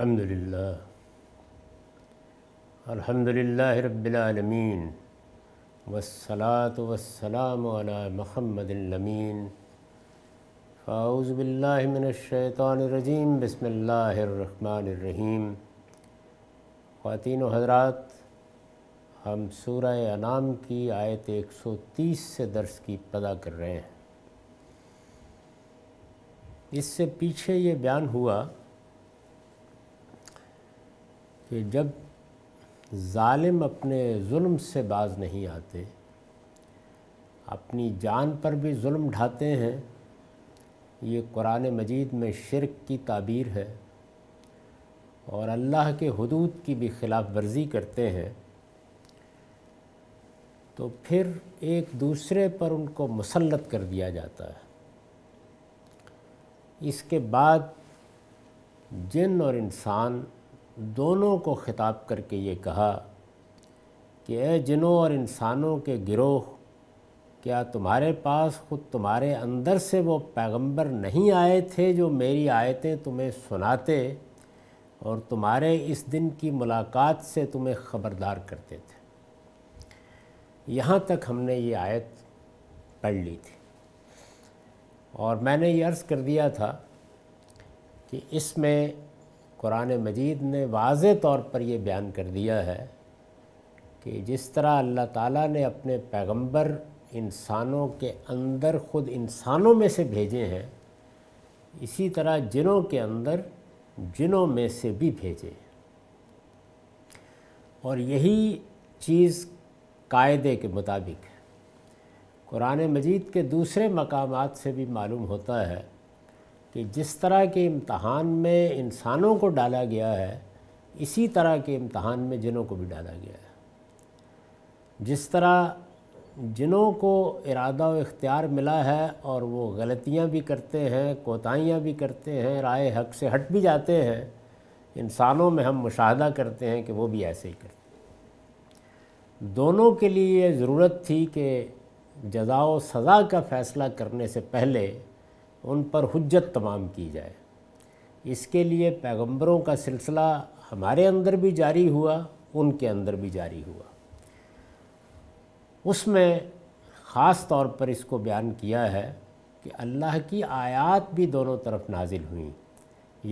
अल्हम्दुलिल्लाह अल्हम्दुलिल्लाह रब्बिलालमीन वसलात वसलाम महमदमीन फ़ाउज़बिल्लिमिनशैतरजीम बसमीम ख़वान हजरात हम सूरह अनाम की आयत 130 से दर्स की पदा कर रहे हैं इससे पीछे ये बयान हुआ कि जब ालिम अपने जुल्म से बाज नहीं आते अपनी जान पर भी जुल्म ढाते हैं ये कुरान मजीद में शिरक की ताबीर है और अल्लाह के हदूद की भी खिलाफ वर्जी करते हैं तो फिर एक दूसरे पर उनको मुसलत कर दिया जाता है इसके बाद जिन और इंसान दोनों को ख़िताब करके ये कहा कि ए जिनों और इंसानों के गिरोह क्या तुम्हारे पास ख़ुद तुम्हारे अंदर से वो पैगंबर नहीं आए थे जो मेरी आयतें तुम्हें सुनाते और तुम्हारे इस दिन की मुलाकात से तुम्हें ख़बरदार करते थे यहाँ तक हमने ये आयत पढ़ ली थी और मैंने ये अर्ज़ कर दिया था कि इसमें कुरान मजीद ने वाज तौर पर यह बयान कर दिया है कि जिस तरह अल्लाह ताला ने अपने पैगंबर इंसानों के अंदर ख़ुद इंसानों में से भेजे हैं इसी तरह जिनों के अंदर जिनों में से भी भेजे हैं और यही चीज़ कायदे के मुताबिक है कुरान मजीद के दूसरे मकामात से भी मालूम होता है कि जिस तरह के इम्तहान में इंसानों को डाला गया है इसी तरह के इम्तहान में जिनों को भी डाला गया है जिस तरह जिनों को इरादा और इख्तियार मिला है और वो गलतियां भी करते हैं कोताहियाँ भी करते हैं राय हक से हट भी जाते हैं इंसानों में हम मुशाह करते हैं कि वो भी ऐसे ही करते दोनों के लिए ज़रूरत थी कि जजा सज़ा का फ़ैसला करने से पहले उन पर हजत तमाम की जाए इसके लिए पैगंबरों का सिलसिला हमारे अंदर भी जारी हुआ उनके अंदर भी जारी हुआ उसमें ख़ास तौर पर इसको बयान किया है कि अल्लाह की आयात भी दोनों तरफ नाजिल हुई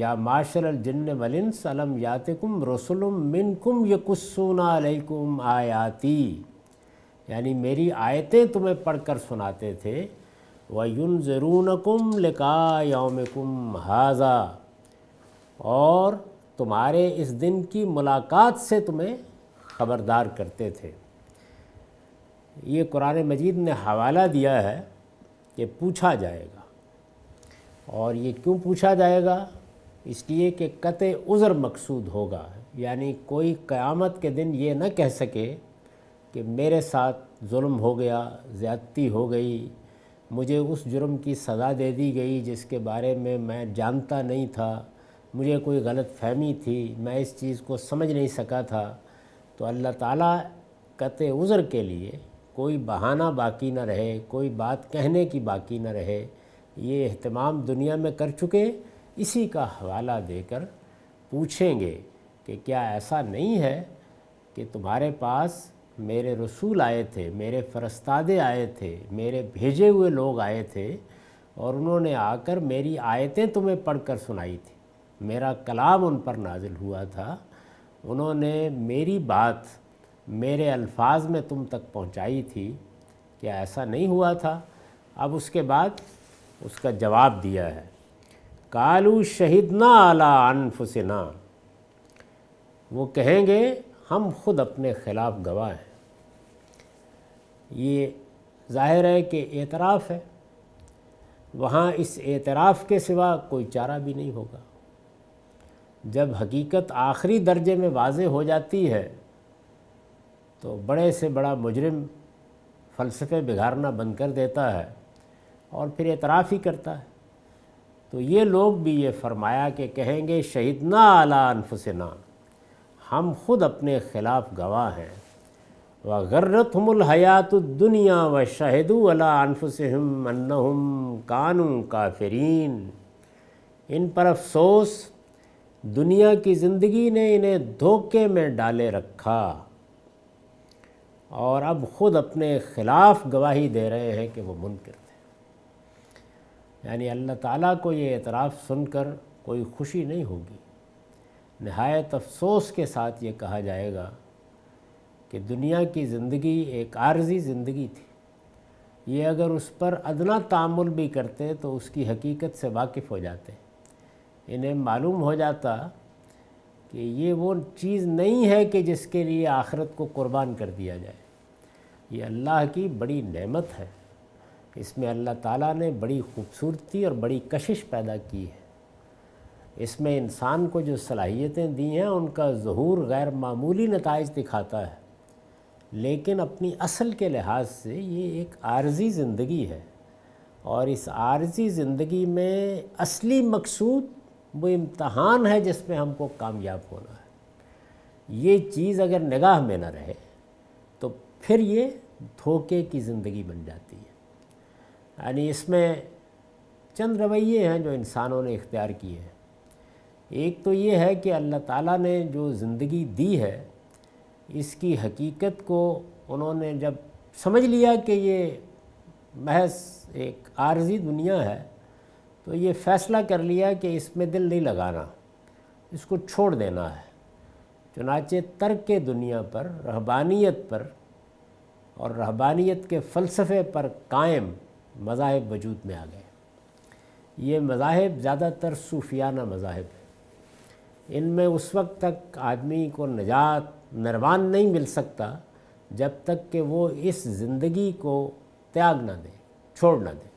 या माशर जन्न वलिन सलम यातकुम रसुलम मिनकुम यकुसूना अलैकुम आयाती यानी मेरी आयतें तुम्हें पढ़कर सुनाते थे वयुन ज़रूनकुम लिका योम योमकुम हाजा और तुम्हारे इस दिन की मुलाकात से तुम्हें ख़बरदार करते थे ये कुरान मजीद ने हवाला दिया है कि पूछा जाएगा और ये क्यों पूछा जाएगा इसलिए कि कत उज़र मकसूद होगा यानी कोई क़यामत के दिन ये न कह सके कि मेरे साथ जुल्म हो गया ज़्यादती हो गई मुझे उस जुर्म की सज़ा दे दी गई जिसके बारे में मैं जानता नहीं था मुझे कोई गलत फहमी थी मैं इस चीज़ को समझ नहीं सका था तो अल्लाह ताला कत उज़र के लिए कोई बहाना बाकी ना रहे कोई बात कहने की बाकी न रहे ये अहतमाम दुनिया में कर चुके इसी का हवाला देकर पूछेंगे कि क्या ऐसा नहीं है कि तुम्हारे पास मेरे रसूल आए थे मेरे फरस्तादे आए थे मेरे भेजे हुए लोग आए थे और उन्होंने आकर मेरी आयतें तुम्हें पढ़कर सुनाई थी मेरा कलाम उन पर नाजिल हुआ था उन्होंने मेरी बात मेरे अल्फाज में तुम तक पहुंचाई थी क्या ऐसा नहीं हुआ था अब उसके बाद उसका जवाब दिया है कालू शहीदना आला अनफुसना वो कहेंगे हम खुद अपने ख़िलाफ़ गवाह हैं ये ज़ाहिर है कि एतराफ़ है वहाँ इस एतराफ़ के सिवा कोई चारा भी नहीं होगा जब हकीकत आखिरी दर्जे में वाज हो जाती है तो बड़े से बड़ा मुजरम फ़लसफ़े बिगाड़ना बंद कर देता है और फिर एतराफ़ ही करता है तो ये लोग भी ये फरमाया कि कहेंगे शहीदना आला अनफुसना हम खुद अपने ख़िलाफ़ गवाह हैं व गर्रतमल हयात दुनिया व शहदू अला अनफसम अन्नहुम कानू काफरीन इन पर अफसोस दुनिया की ज़िंदगी ने इन्हें धोखे में डाले रखा और अब ख़ुद अपने ख़िलाफ़ गवाही दे रहे हैं कि वो मुनकर थे यानी अल्लाह ताला को ये एतराफ़ सुनकर कोई खुशी नहीं होगी नहायत अफसोस के साथ ये कहा जाएगा कि दुनिया की ज़िंदगी एक आर्जी ज़िंदगी थी ये अगर उस पर अदना तामुल भी करते तो उसकी हकीकत से वाकिफ़ हो जाते इन्हें मालूम हो जाता कि ये वो चीज़ नहीं है कि जिसके लिए आखरत को कुर्बान कर दिया जाए ये अल्लाह की बड़ी नेमत है इसमें अल्लाह ताला ने बड़ी खूबसूरती और बड़ी कशिश पैदा की है इसमें इंसान को जो सलाहियतें दी हैं उनका जहूर गैर मामूली नतज दिखाता है लेकिन अपनी असल के लिहाज से ये एक आर्जी ज़िंदगी है और इस आर्जी ज़िंदगी में असली मकसूद वो इम्तहान है जिसमें हमको कामयाब होना है ये चीज़ अगर निगाह में न रहे तो फिर ये धोखे की ज़िंदगी बन जाती है यानी इसमें चंद रवैये हैं जो इंसानों ने इख्तियार किए हैं एक तो ये है कि अल्लाह ताला ने जो ज़िंदगी दी है इसकी हकीकत को उन्होंने जब समझ लिया कि ये महज एक आर्जी दुनिया है तो ये फ़ैसला कर लिया कि इसमें दिल नहीं लगाना इसको छोड़ देना है चुनाचे तर्क के दुनिया पर रहबानियत पर और रहबानियत के फ़लसफ़े पर कायम मज़ाहब वजूद में आ गए ये मज़ाहब ज़्यादातर सूफियाना मज़ाहब हैं इनमें उस वक्त तक आदमी को नजात निर्वाण नहीं मिल सकता जब तक कि वो इस ज़िंदगी को त्याग ना दे छोड़ ना दे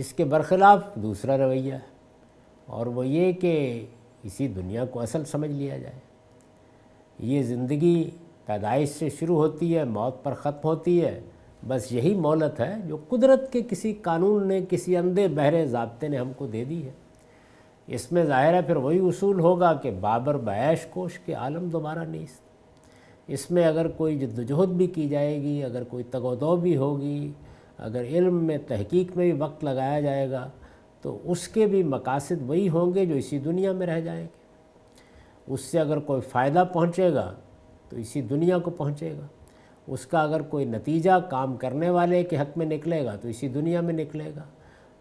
इसके बरखिलाफ़ दूसरा रवैया है और वो ये कि इसी दुनिया को असल समझ लिया जाए ये ज़िंदगी पैदाइश से शुरू होती है मौत पर ख़त्म होती है बस यही मौलत है जो कुदरत के किसी कानून ने किसी अंधे बहरे ज़ाबते ने हमको दे दी है इसमें ज़ाहिर है फिर वही उसूल होगा कि बाबर बैश कोश के आलम दोबारा नहीं इसमें अगर कोई जद्दोजहद भी की जाएगी अगर कोई तगोदो भी होगी अगर इल्म में तहकीक में भी वक्त लगाया जाएगा तो उसके भी मकासद वही होंगे जो इसी दुनिया में रह जाएंगे उससे अगर कोई फ़ायदा पहुँचेगा तो इसी दुनिया को पहुँचेगा उसका अगर कोई नतीजा काम करने वाले के हक में निकलेगा तो इसी दुनिया में निकलेगा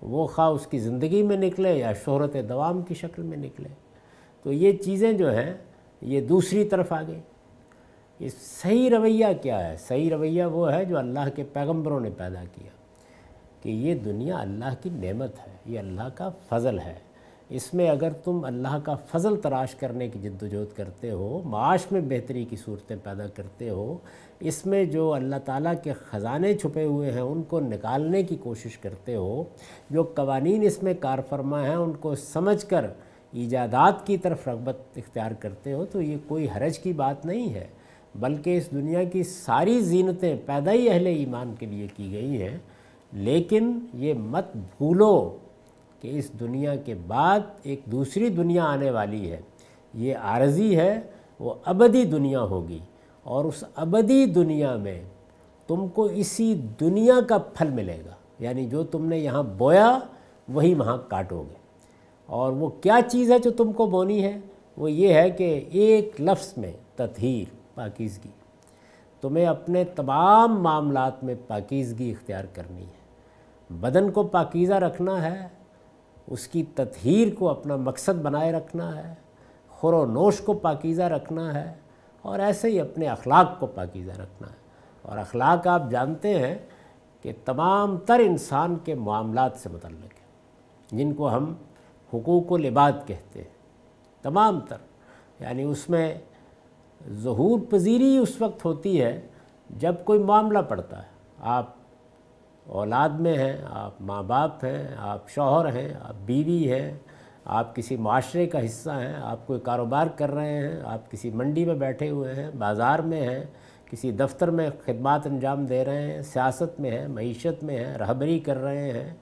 वो खा उसकी ज़िंदगी में निकले या शहरत दवाम की शक्ल में निकले तो ये चीज़ें जो हैं ये दूसरी तरफ आ गई ये सही रवैया क्या है सही रवैया वो है जो अल्लाह के पैगंबरों ने पैदा किया कि ये दुनिया अल्लाह की नेमत है ये अल्लाह का फजल है इसमें अगर तुम अल्लाह का फजल तराश करने की जद्दोजहद करते हो माश में बेहतरी की सूरतें पैदा करते हो इसमें जो अल्लाह ताला के ख़ज़ाने छुपे हुए हैं उनको निकालने की कोशिश करते हो जो कवानीन इसमें कार फरमा है उनको समझ कर ईजादात की तरफ रगबत इख्तियार करते हो तो ये कोई हरज की बात नहीं है बल्कि इस दुनिया की सारी जीनतें पैदा ही अहल ईमान के लिए की गई हैं लेकिन ये मत भूलो कि इस दुनिया के बाद एक दूसरी दुनिया आने वाली है ये आरजी है वो अबदी दुनिया होगी और उस अबदी दुनिया में तुमको इसी दुनिया का फल मिलेगा यानी जो तुमने यहाँ बोया वही वहाँ काटोगे और वो क्या चीज़ है जो तुमको बोनी है वो ये है कि एक लफ्स में तथहर पाकिजगी तुम्हें अपने तमाम मामलात में पाकिजगी इख्तियार करनी है बदन को पाकिज़ा रखना है उसकी तथहर को अपना मकसद बनाए रखना है खुरोनोश को पाकिज़ा रखना है और ऐसे ही अपने अखलाक को पाकिज़ा रखना है और अखलाक आप जानते हैं कि तमाम तर इंसान के मामला से मतलब है जिनको हम हकूक़ लिबाद कहते हैं तमाम तर यानी उसमें जहूर पजीरी उस वक्त होती है जब कोई मामला पड़ता है आप औलाद में हैं आप माँ बाप हैं आप शौहर हैं आप बीवी हैं आप किसी माशरे का हिस्सा हैं आप कोई कारोबार कर रहे हैं आप किसी मंडी में बैठे हुए हैं बाज़ार में हैं किसी दफ्तर में खदमात अंजाम दे रहे हैं सियासत में हैं मीशत में हैं रहबरी कर रहे हैं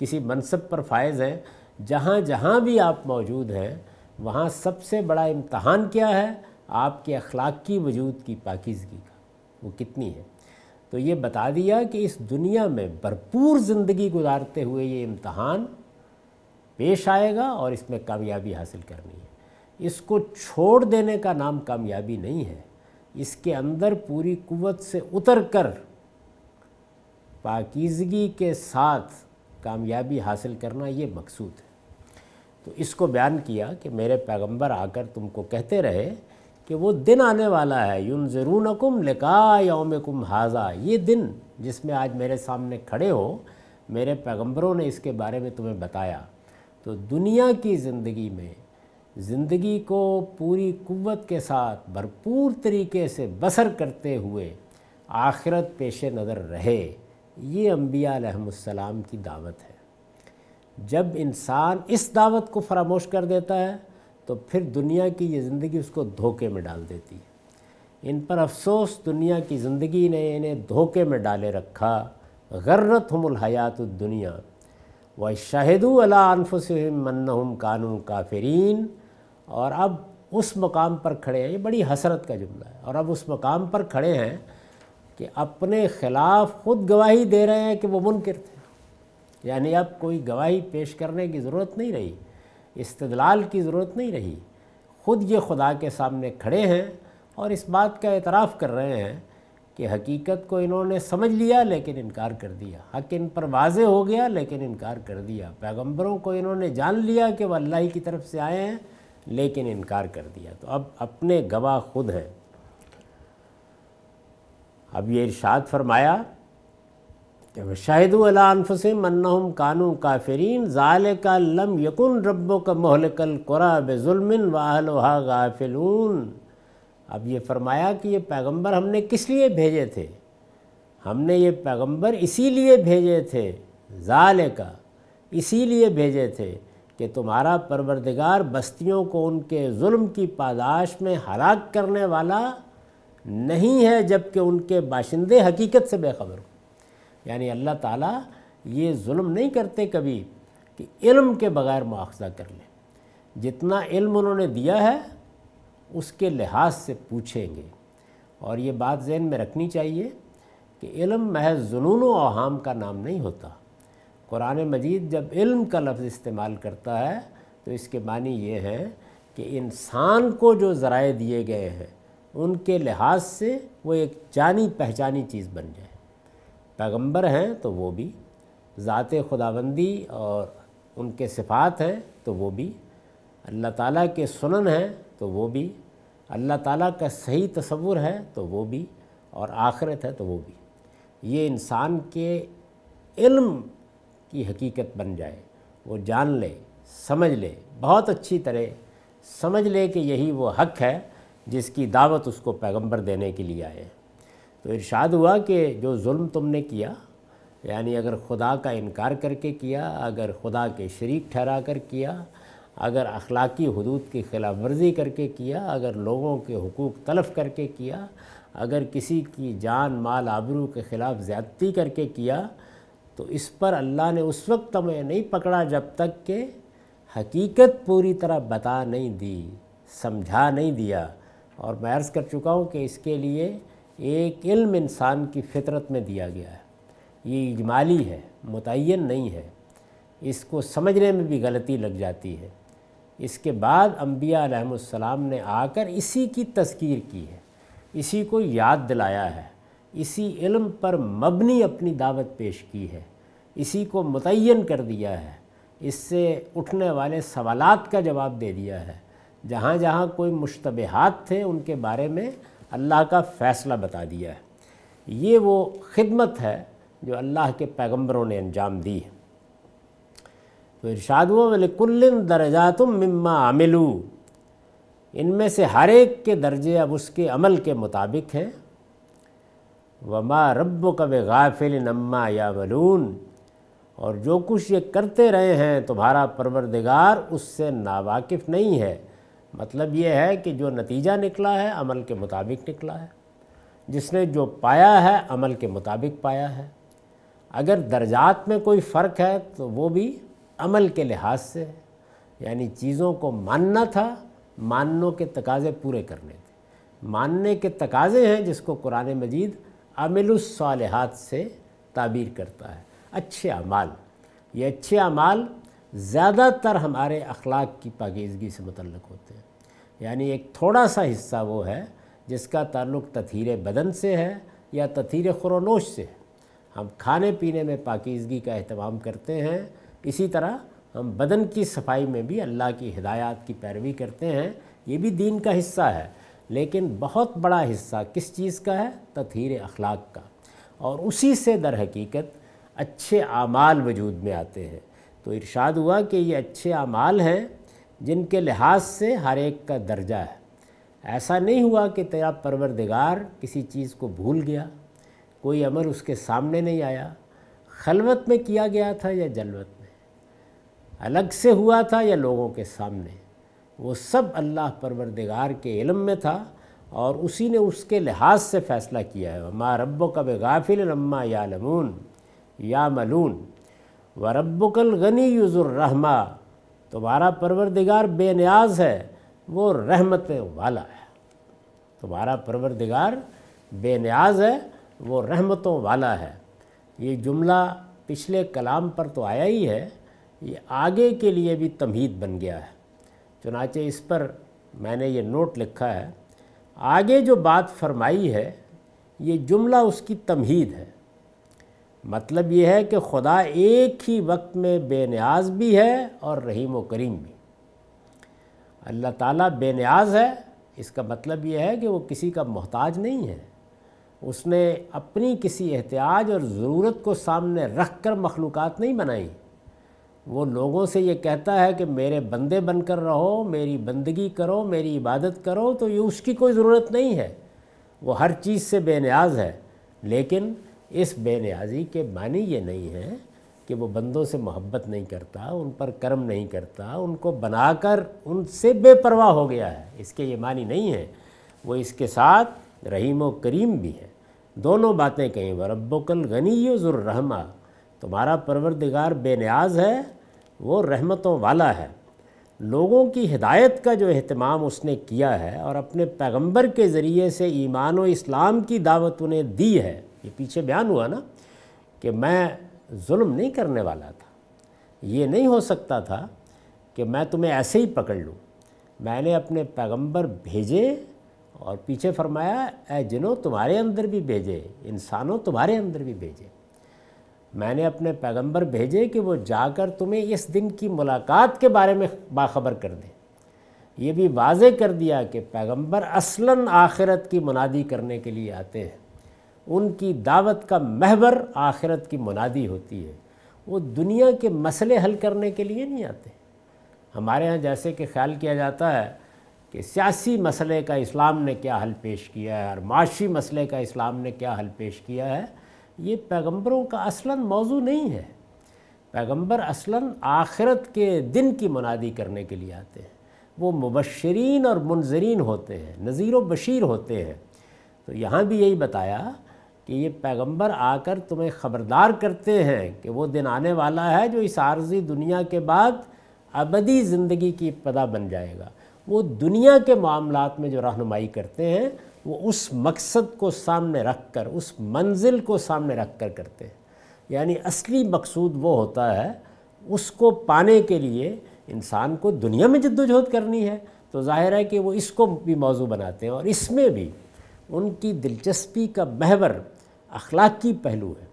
किसी मनसब पर फायज़ हैं जहाँ जहाँ भी आप मौजूद हैं वहाँ सबसे बड़ा इम्तहान क्या है आपके अखलाक की वजूद की पाकिजगी का वो कितनी है तो ये बता दिया कि इस दुनिया में भरपूर ज़िंदगी गुजारते हुए ये इम्तहान पेश आएगा और इसमें कामयाबी हासिल करनी है इसको छोड़ देने का नाम कामयाबी नहीं है इसके अंदर पूरी कुवत से उतर कर पाकिजगी के साथ कामयाबी हासिल करना ये मकसूद है तो इसको बयान किया कि मेरे पैगंबर आकर तुमको कहते रहे कि वो दिन आने वाला है यून ज़रूनकुम लिका योम कुम हाजा ये दिन जिसमें आज मेरे सामने खड़े हो मेरे पैगंबरों ने इसके बारे में तुम्हें बताया तो दुनिया की ज़िंदगी में ज़िंदगी को पूरी कुवत के साथ भरपूर तरीके से बसर करते हुए आखिरत पेश नज़र रहे ये अम्बिया की दावत है जब इंसान इस दावत को फरामोश कर देता है तो फिर दुनिया की ये ज़िंदगी उसको धोखे में डाल देती है इन पर अफसोस दुनिया की ज़िंदगी ने इन्हें धोखे में डाले रखा गर्रत हमल हयात दुनिया व शाहिदू अला अनफुसमन्नहम कानून काफरीन और अब उस मकाम पर खड़े हैं ये बड़ी हसरत का जुमला है और अब उस मकाम पर खड़े हैं कि अपने ख़िलाफ़ ख़ुद गवाही दे रहे हैं कि वो मुनकर थे यानी अब कोई गवाही पेश करने की ज़रूरत नहीं रही इस्तलाल की ज़रूरत नहीं रही ख़ुद ये खुदा के सामने खड़े हैं और इस बात का एतराफ़ कर रहे हैं कि हकीकत को इन्होंने समझ लिया लेकिन इनकार कर दिया हक इन पर वाज हो गया लेकिन इनकार कर दिया पैगंबरों को इन्होंने जान लिया कि वह अल्लाह की तरफ से आए हैं लेकिन इनकार कर दिया तो अब अपने गवाह खुद हैं अब ये इरशाद फरमाया कि अलाफसम मन्नहम कानू काफरीन ज़ाल का लम यकुन रब्बो का मोहलकल कुरा बेजुलमिन वाहल वाह गाफिलून अब ये फरमाया कि ये पैगंबर हमने किस लिए भेजे थे हमने ये पैगंबर इसीलिए भेजे थे ज़ाले का इसीलिए भेजे थे कि तुम्हारा परवरदिगार बस्तियों को उनके जुल्म की पादाश में हलाक करने वाला नहीं है जबकि उनके बाशिंदे हकीकत से बेखबर हो यानी अल्लाह ताला ये जुल्म नहीं करते कभी कि इल्म के बग़ैर मुआवजा कर लें जितना इल्म उन्होंने दिया है उसके लिहाज से पूछेंगे और ये बात जहन में रखनी चाहिए कि इल्म महज जुनून अहाम का नाम नहीं होता कुरान मजीद जब इल्म का लफ्ज़ इस्तेमाल करता है तो इसके मानी ये हैं कि इंसान को जो ज़राए दिए गए हैं उनके लिहाज से वो एक जानी पहचानी चीज़ बन जाए पैगंबर हैं तो वो भी ज़ात खुदाबंदी और उनके सिफात हैं तो वो भी अल्लाह ताला के सुनन हैं तो वो भी अल्लाह ताला का सही तस्वुर है तो वो भी और आखिरत है तो वो भी ये इंसान के इल्म की हकीकत बन जाए वो जान ले समझ ले बहुत अच्छी तरह समझ ले कि यही वो हक है जिसकी दावत उसको पैगंबर देने के लिए आए तो इरशाद हुआ कि जो जुल्म तुमने किया यानी अगर खुदा का इनकार करके किया अगर खुदा के शरीक ठहरा कर किया अगर अखलाक़ी हदूद की खिलाफ वर्जी करके किया अगर लोगों के हकूक़ तलफ़ करके किया अगर किसी की जान माल आबरू के ख़िलाफ़ ज़्यादती करके किया तो इस पर अल्लाह ने उस वक्त हमें नहीं पकड़ा जब तक कि हकीकत पूरी तरह बता नहीं दी समझा नहीं दिया और मैं अर्ज़ कर चुका हूँ कि इसके लिए एक इल्म इंसान की फितरत में दिया गया है ये इजमाली है मुतन नहीं है इसको समझने में भी गलती लग जाती है इसके बाद अम्बिया ने आकर इसी की तस्कीर की है इसी को याद दिलाया है इसी इल्म पर मबनी अपनी दावत पेश की है इसी को मुतन कर दिया है इससे उठने वाले सवालात का जवाब दे दिया है जहाँ जहाँ कोई मुशतबहत थे उनके बारे में अल्लाह का फ़ैसला बता दिया है ये वो खिदमत है जो अल्लाह के पैगम्बरों ने अंजाम दी है तो इर्शाद हुआ मैंने कुल्लिन दर्जा तुम मम्मा अमिलू इनमें से हर एक के दर्जे अब उसके अमल के मुताबिक हैं वमा रब कब गाफिल नम्मा या मलून और जो कुछ ये करते रहे हैं तुम्हारा परवरदिगार उससे नावाकिफ़ नहीं है मतलब ये है कि जो नतीजा निकला है अमल के मुताबिक निकला है जिसने जो पाया है अमल के मुताबिक पाया है अगर दर्जात में कोई फ़र्क है तो वो भी अमल के लिहाज से यानी चीज़ों को मानना था माननों के तकाजे पूरे करने थे मानने के तकाजे हैं जिसको कुरान मजीद अमिलसालहत से ताबीर करता है अच्छे अमाल ये अच्छे अमाल ज़्यादातर हमारे अखलाक की पाकिजगी से मतलब होते हैं यानी एक थोड़ा सा हिस्सा वो है जिसका ताल्लुक तथीर बदन से है या तथीर खुरनोश से है हम खाने पीने में पाकिजगी का अहतमाम करते हैं इसी तरह हम बदन की सफाई में भी अल्लाह की हिदायत की पैरवी करते हैं ये भी दीन का हिस्सा है लेकिन बहुत बड़ा हिस्सा किस चीज़ का है तथहर अखलाक का और उसी से दर हकीकत अच्छे आमाल वजूद में आते हैं तो इरशाद हुआ कि ये अच्छे आमाल हैं जिनके लिहाज से हर एक का दर्जा है ऐसा नहीं हुआ कि तेरा परवरदिगार किसी चीज़ को भूल गया कोई अमल उसके सामने नहीं आया खलवत में किया गया था या जलवत अलग से हुआ था या लोगों के सामने वो सब अल्लाह परवरदिगार के इलम में था और उसी ने उसके लिहाज से फ़ैसला किया है माँ रब कब गाफ़िल रम्मा या लमून या मलून व रब्बुकल गनी युजुर्रहमा तुम्हारा परवरदिगार बेनियाज है वो रहमत वाला है तुम्हारा परवरदिगार बेनियाज है वो रहमतों वाला है ये जुमला पिछले कलाम पर तो आया ही है ये आगे के लिए भी तमहीद बन गया है चुनाचे इस पर मैंने ये नोट लिखा है आगे जो बात फरमाई है ये जुमला उसकी तमहीद है मतलब ये है कि खुदा एक ही वक्त में बेनियाज भी है और रहीम व करीम भी अल्लाह ताला बेनियाज है इसका मतलब ये है कि वो किसी का मोहताज नहीं है उसने अपनी किसी एहतियाज और ज़रूरत को सामने रख कर मखलूक़ात नहीं बनाई वो लोगों से ये कहता है कि मेरे बंदे बनकर रहो मेरी बंदगी करो मेरी इबादत करो तो ये उसकी कोई ज़रूरत नहीं है वो हर चीज़ से बेनियाज है लेकिन इस बेनियाजी के मानी ये नहीं है कि वो बंदों से मोहब्बत नहीं करता उन पर कर्म नहीं करता उनको बनाकर उनसे बेपरवाह हो गया है इसके ये मानी नहीं है वो इसके साथ रहीम व करीम भी है दोनों बातें कहीं वरब्बुकल गनी जुर्रहमा तुम्हारा परवरदिगार बेनियाज है वो रहमतों वाला है लोगों की हिदायत का जो अहतमाम उसने किया है और अपने पैगंबर के ज़रिए से ईमान व इस्लाम की दावत उन्हें दी है ये पीछे बयान हुआ ना कि मैं जुल्म नहीं करने वाला था ये नहीं हो सकता था कि मैं तुम्हें ऐसे ही पकड़ लूँ मैंने अपने पैगंबर भेजे और पीछे फरमाया ए जिनों तुम्हारे अंदर भी भेजे इंसानों तुम्हारे अंदर भी भेजे मैंने अपने पैगंबर भेजे कि वो जाकर तुम्हें इस दिन की मुलाकात के बारे में बाखबर कर दें ये भी वाज कर दिया कि पैगंबर असलन आखिरत की मुनादी करने के लिए आते हैं उनकी दावत का महवर आखिरत की मुनादी होती है वो दुनिया के मसले हल करने के लिए नहीं आते हमारे यहाँ जैसे कि ख्याल किया जाता है कि सियासी मसले का इस्लाम ने क्या हल पेश किया है और माशी मसले का इस्लाम ने क्या हल पेश किया है ये पैगंबरों का असला मौजू नहीं है पैगंबर असलन आखिरत के दिन की मुनादी करने के लिए आते हैं वो मुबशरीन और मुनजरीन होते हैं नज़ीर बशीर होते हैं तो यहाँ भी यही बताया कि ये पैगंबर आकर तुम्हें ख़बरदार करते हैं कि वो दिन आने वाला है जो इस आर्जी दुनिया के बाद अबदी ज़िंदगी की पदा बन जाएगा वो दुनिया के मामलों में जो रहनुमाई करते हैं वो उस मकसद को सामने रख कर उस मंजिल को सामने रख कर करते हैं यानी असली मकसूद वो होता है उसको पाने के लिए इंसान को दुनिया में जद्दोजहद करनी है तो जाहिर है कि वो इसको भी मौजू बनाते हैं और इसमें भी उनकी दिलचस्पी का महवर अखलाकी पहलू है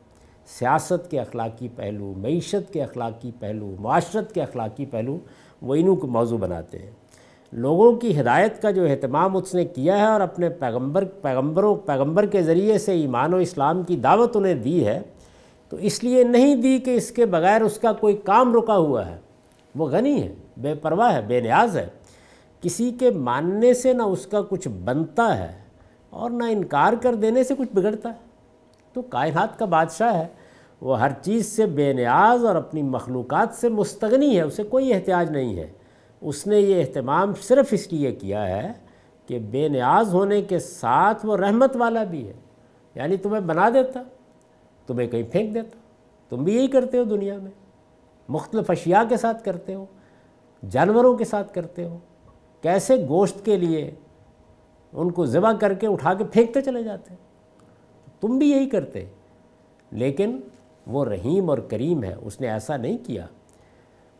सियासत के अखलाकी पहलू मीशत के अखलाकी पहलू माशरत के अखलाकी पहलू वो इन्हों को मौजू बनाते हैं लोगों की हिदायत का जो अहतमाम उसने किया है और अपने पैगंबर पैगंबरों पैगंबर के ज़रिए से ईमान और इस्लाम की दावत उन्हें दी है तो इसलिए नहीं दी कि इसके बगैर उसका कोई काम रुका हुआ है वो गनी है बेपरवाह है बेनियाज है किसी के मानने से ना उसका कुछ बनता है और ना इनकार कर देने से कुछ बिगड़ता है तो कायनात का बादशाह है वो हर चीज़ से बेनियाज और अपनी मखलूक़ात से मुस्तगनी है उसे कोई एहतियाज नहीं है उसने ये अहतमाम सिर्फ इसलिए किया है कि बेनियाज होने के साथ वो रहमत वाला भी है यानी तुम्हें बना देता तुम्हें कहीं फेंक देता तुम भी यही करते हो दुनिया में मुख्तफ अशिया के साथ करते हो जानवरों के साथ करते हो कैसे गोश्त के लिए उनको ज़बा करके उठा के फेंकते चले जाते तुम भी यही करते लेकिन वो रहीम और करीम है उसने ऐसा नहीं किया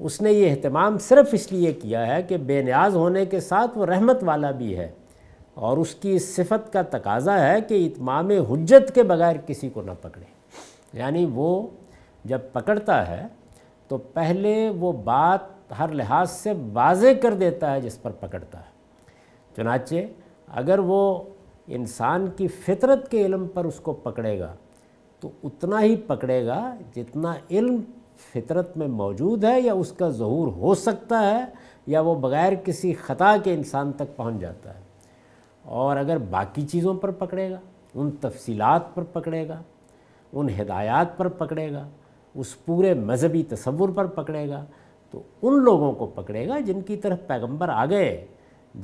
उसने ये अहतमाम सिर्फ़ इसलिए किया है कि बेनियाज होने के साथ वो रहमत वाला भी है और उसकी इस सिफत का तकाजा है कि इतमाम हजत के बग़ैर किसी को ना पकड़े यानी वो जब पकड़ता है तो पहले वो बात हर लिहाज से वाज कर देता है जिस पर पकड़ता है चुनाचे अगर वो इंसान की फितरत के इल्म पर उसको पकड़ेगा तो उतना ही पकड़ेगा जितना इल्म फितरत में मौजूद है या उसका ज़हूर हो सकता है या वो बग़ैर किसी ख़ता के इंसान तक पहुंच जाता है और अगर बाकी चीज़ों पर पकड़ेगा उन तफसीलात पर पकड़ेगा उन हदायात पर पकड़ेगा उस पूरे मज़हबी तस्वुर पर पकड़ेगा तो उन लोगों को पकड़ेगा जिनकी तरफ पैगंबर आ गए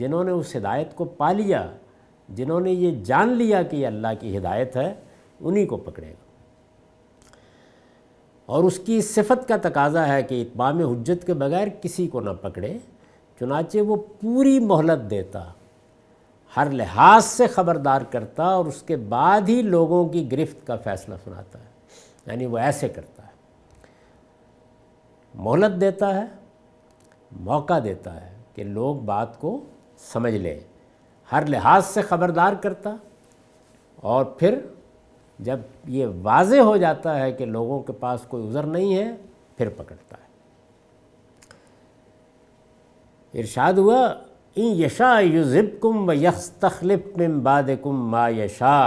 जिन्होंने उस हिदायत को पा लिया जिन्होंने ये जान लिया कि अल्लाह की हिदायत है उन्हीं को पकड़ेगा और उसकी सिफत का तकाजा है कि इतमाम हजत के बगैर किसी को ना पकड़े चुनाचे वो पूरी मोहलत देता हर लिहाज से ख़बरदार करता और उसके बाद ही लोगों की गिरफ्त का फैसला सुनाता है यानी वो ऐसे करता है मोहलत देता है मौका देता है कि लोग बात को समझ लें हर लिहाज से ख़बरदार करता और फिर जब ये वाज हो जाता है कि लोगों के पास कोई उज़र नहीं है फिर पकड़ता है इरशाद हुआ इन यशा युज़िब कुम व यक्स तखलिफ मिम बाद कुम मा यशा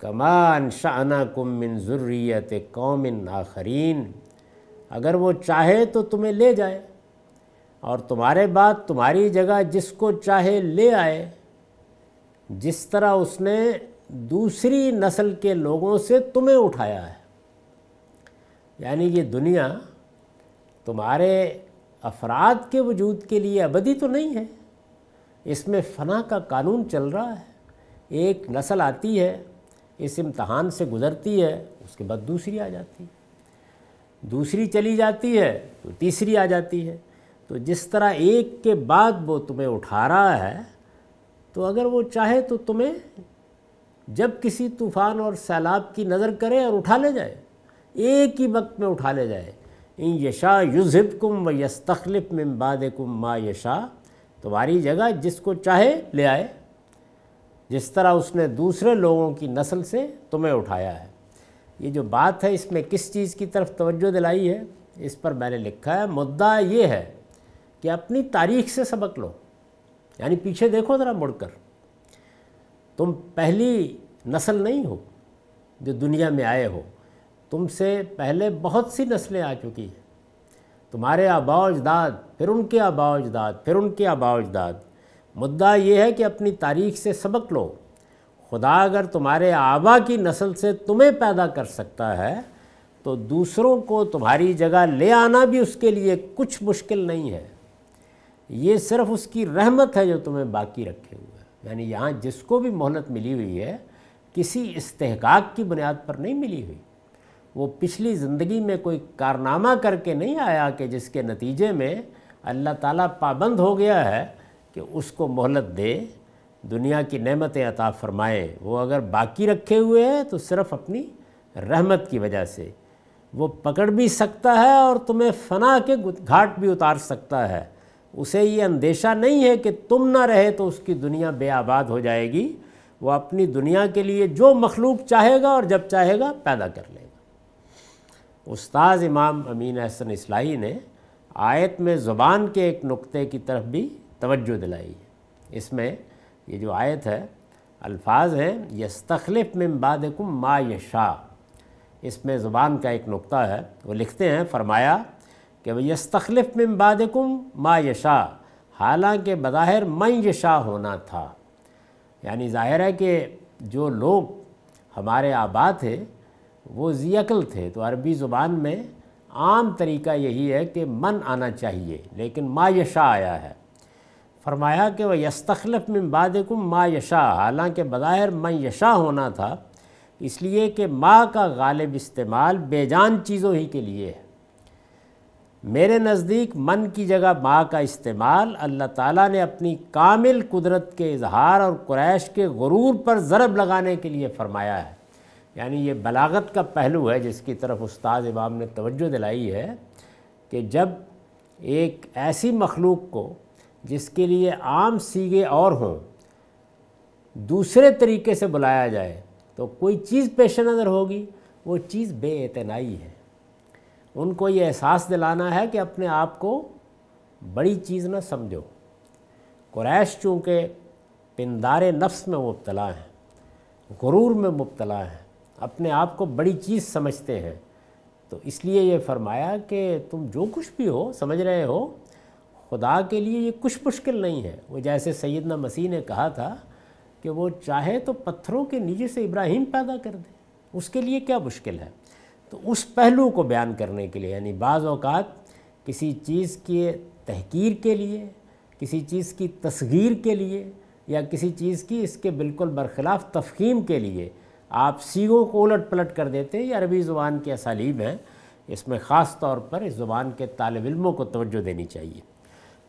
कमान शाना कुम मिन ज़ुर्रियत कौमिन आखरीन अगर वो चाहे तो तुम्हें ले जाए और तुम्हारे बाद तुम्हारी जगह जिसको चाहे ले आए जिस तरह उसने दूसरी नस्ल के लोगों से तुम्हें उठाया है यानी ये दुनिया तुम्हारे अफराद के वजूद के लिए अबदी तो नहीं है इसमें फ़ना का कानून चल रहा है एक नस्ल आती है इस इम्तहान से गुज़रती है उसके बाद दूसरी आ जाती है दूसरी चली जाती है तो तीसरी आ जाती है तो जिस तरह एक के बाद वो तुम्हें उठा रहा है तो अगर वो चाहे तो तुम्हें जब किसी तूफ़ान और सैलाब की नज़र करे और उठा ले जाए एक ही वक्त में उठा ले जाए इन यशा युजिब कुम व यस्तलफ में बाद कुम मा यशा तुम्हारी जगह जिसको चाहे ले आए जिस तरह उसने दूसरे लोगों की नस्ल से तुम्हें उठाया है ये जो बात है इसमें किस चीज़ की तरफ तवज्जो दिलाई है इस पर मैंने लिखा है मुद्दा ये है कि अपनी तारीख से सबक लो यानी पीछे देखो ज़रा मुड़कर तुम पहली नस्ल नहीं हो जो दुनिया में आए हो तुमसे पहले बहुत सी नस्लें आ चुकी हैं तुम्हारे आबाव अजदाद फिर उनके आबाव अजदाद फिर उनके आबाव अजदाद मुद्दा ये है कि अपनी तारीख से सबक लो खुदा अगर तुम्हारे आबा की नस्ल से तुम्हें पैदा कर सकता है तो दूसरों को तुम्हारी जगह ले आना भी उसके लिए कुछ मुश्किल नहीं है ये सिर्फ़ उसकी रहमत है जो तुम्हें बाकी रखे हुए यानी यहाँ जिसको भी मोहलत मिली हुई है किसी इस्तेकाक की बुनियाद पर नहीं मिली हुई वो पिछली ज़िंदगी में कोई कारनामा करके नहीं आया कि जिसके नतीजे में अल्लाह ताला पाबंद हो गया है कि उसको मोहलत दे दुनिया की नेमतें अता फरमाए वो अगर बाकी रखे हुए हैं तो सिर्फ़ अपनी रहमत की वजह से वो पकड़ भी सकता है और तुम्हें फना के घाट भी उतार सकता है उसे ये अंदेशा नहीं है कि तुम ना रहे तो उसकी दुनिया बेआबाद हो जाएगी वो अपनी दुनिया के लिए जो मखलूक चाहेगा और जब चाहेगा पैदा कर लेगा उस्ताद इमाम अमीन अहसन इस्लाही ने आयत में ज़ुबान के एक नुक्ते की तरफ भी तवज्जो दिलाई है इसमें ये जो आयत है अल्फाज हैं यस्तखलफ़ में बादकुम मा यशा इसमें ज़ुबान का एक नुक्ता है वो लिखते हैं फरमाया कि भाई यस्तलफ़ में बादकुम मा यशा हालांकि बज़ाहिर मैं यशा होना था यानी ज़ाहिर है कि जो लोग हमारे आबाद थे वो ज़ियकल थे तो अरबी ज़ुबान में आम तरीका यही है कि मन आना चाहिए लेकिन माँ यशा आया है फरमाया कि वह यस्तलफ़ में बादकुम माँ यशा हालाँकि बज़ाहिर मैं यशा होना था इसलिए कि माँ का गालिब इस्तेमाल बेजान चीज़ों ही के लिए है मेरे नज़दीक मन की जगह माँ का इस्तेमाल अल्लाह ताला ने अपनी कामिल कुदरत के इजहार और क्रैश के गुरूर पर ज़रब लगाने के लिए फ़रमाया है यानी ये बलागत का पहलू है जिसकी तरफ उस्ताद इमाम ने तवज्जो दिलाई है कि जब एक ऐसी मखलूक को जिसके लिए आम सीगे और हों दूसरे तरीके से बुलाया जाए तो कोई चीज़ पेश नज़र होगी वो चीज़ बेतनाई है उनको ये एहसास दिलाना है कि अपने आप को बड़ी चीज़ ना समझो क्रैश चूँकि पिंदार नफ्स में मुबतला हैं गुरूर में मुबतला हैं अपने आप को बड़ी चीज़ समझते हैं तो इसलिए ये फरमाया कि तुम जो कुछ भी हो समझ रहे हो खुदा के लिए ये कुछ मुश्किल नहीं है वो जैसे सैदना मसीह ने कहा था कि वो चाहे तो पत्थरों के नीचे से इब्राहिम पैदा कर दे उसके लिए क्या मुश्किल है तो उस पहलू को बयान करने के लिए यानी बाज़ अवकात किसी चीज़ की तहकीर के लिए किसी चीज़ की तस्गीर के लिए या किसी चीज़ की इसके बिल्कुल बरखिलाफ़ तफहीम के लिए आप सीगों को उलट पलट कर देते हैं ये अरबी ज़ुबान के असालीब हैं इसमें ख़ास तौर पर इस ज़ुबान के तालब इलमों को तोज्जो देनी चाहिए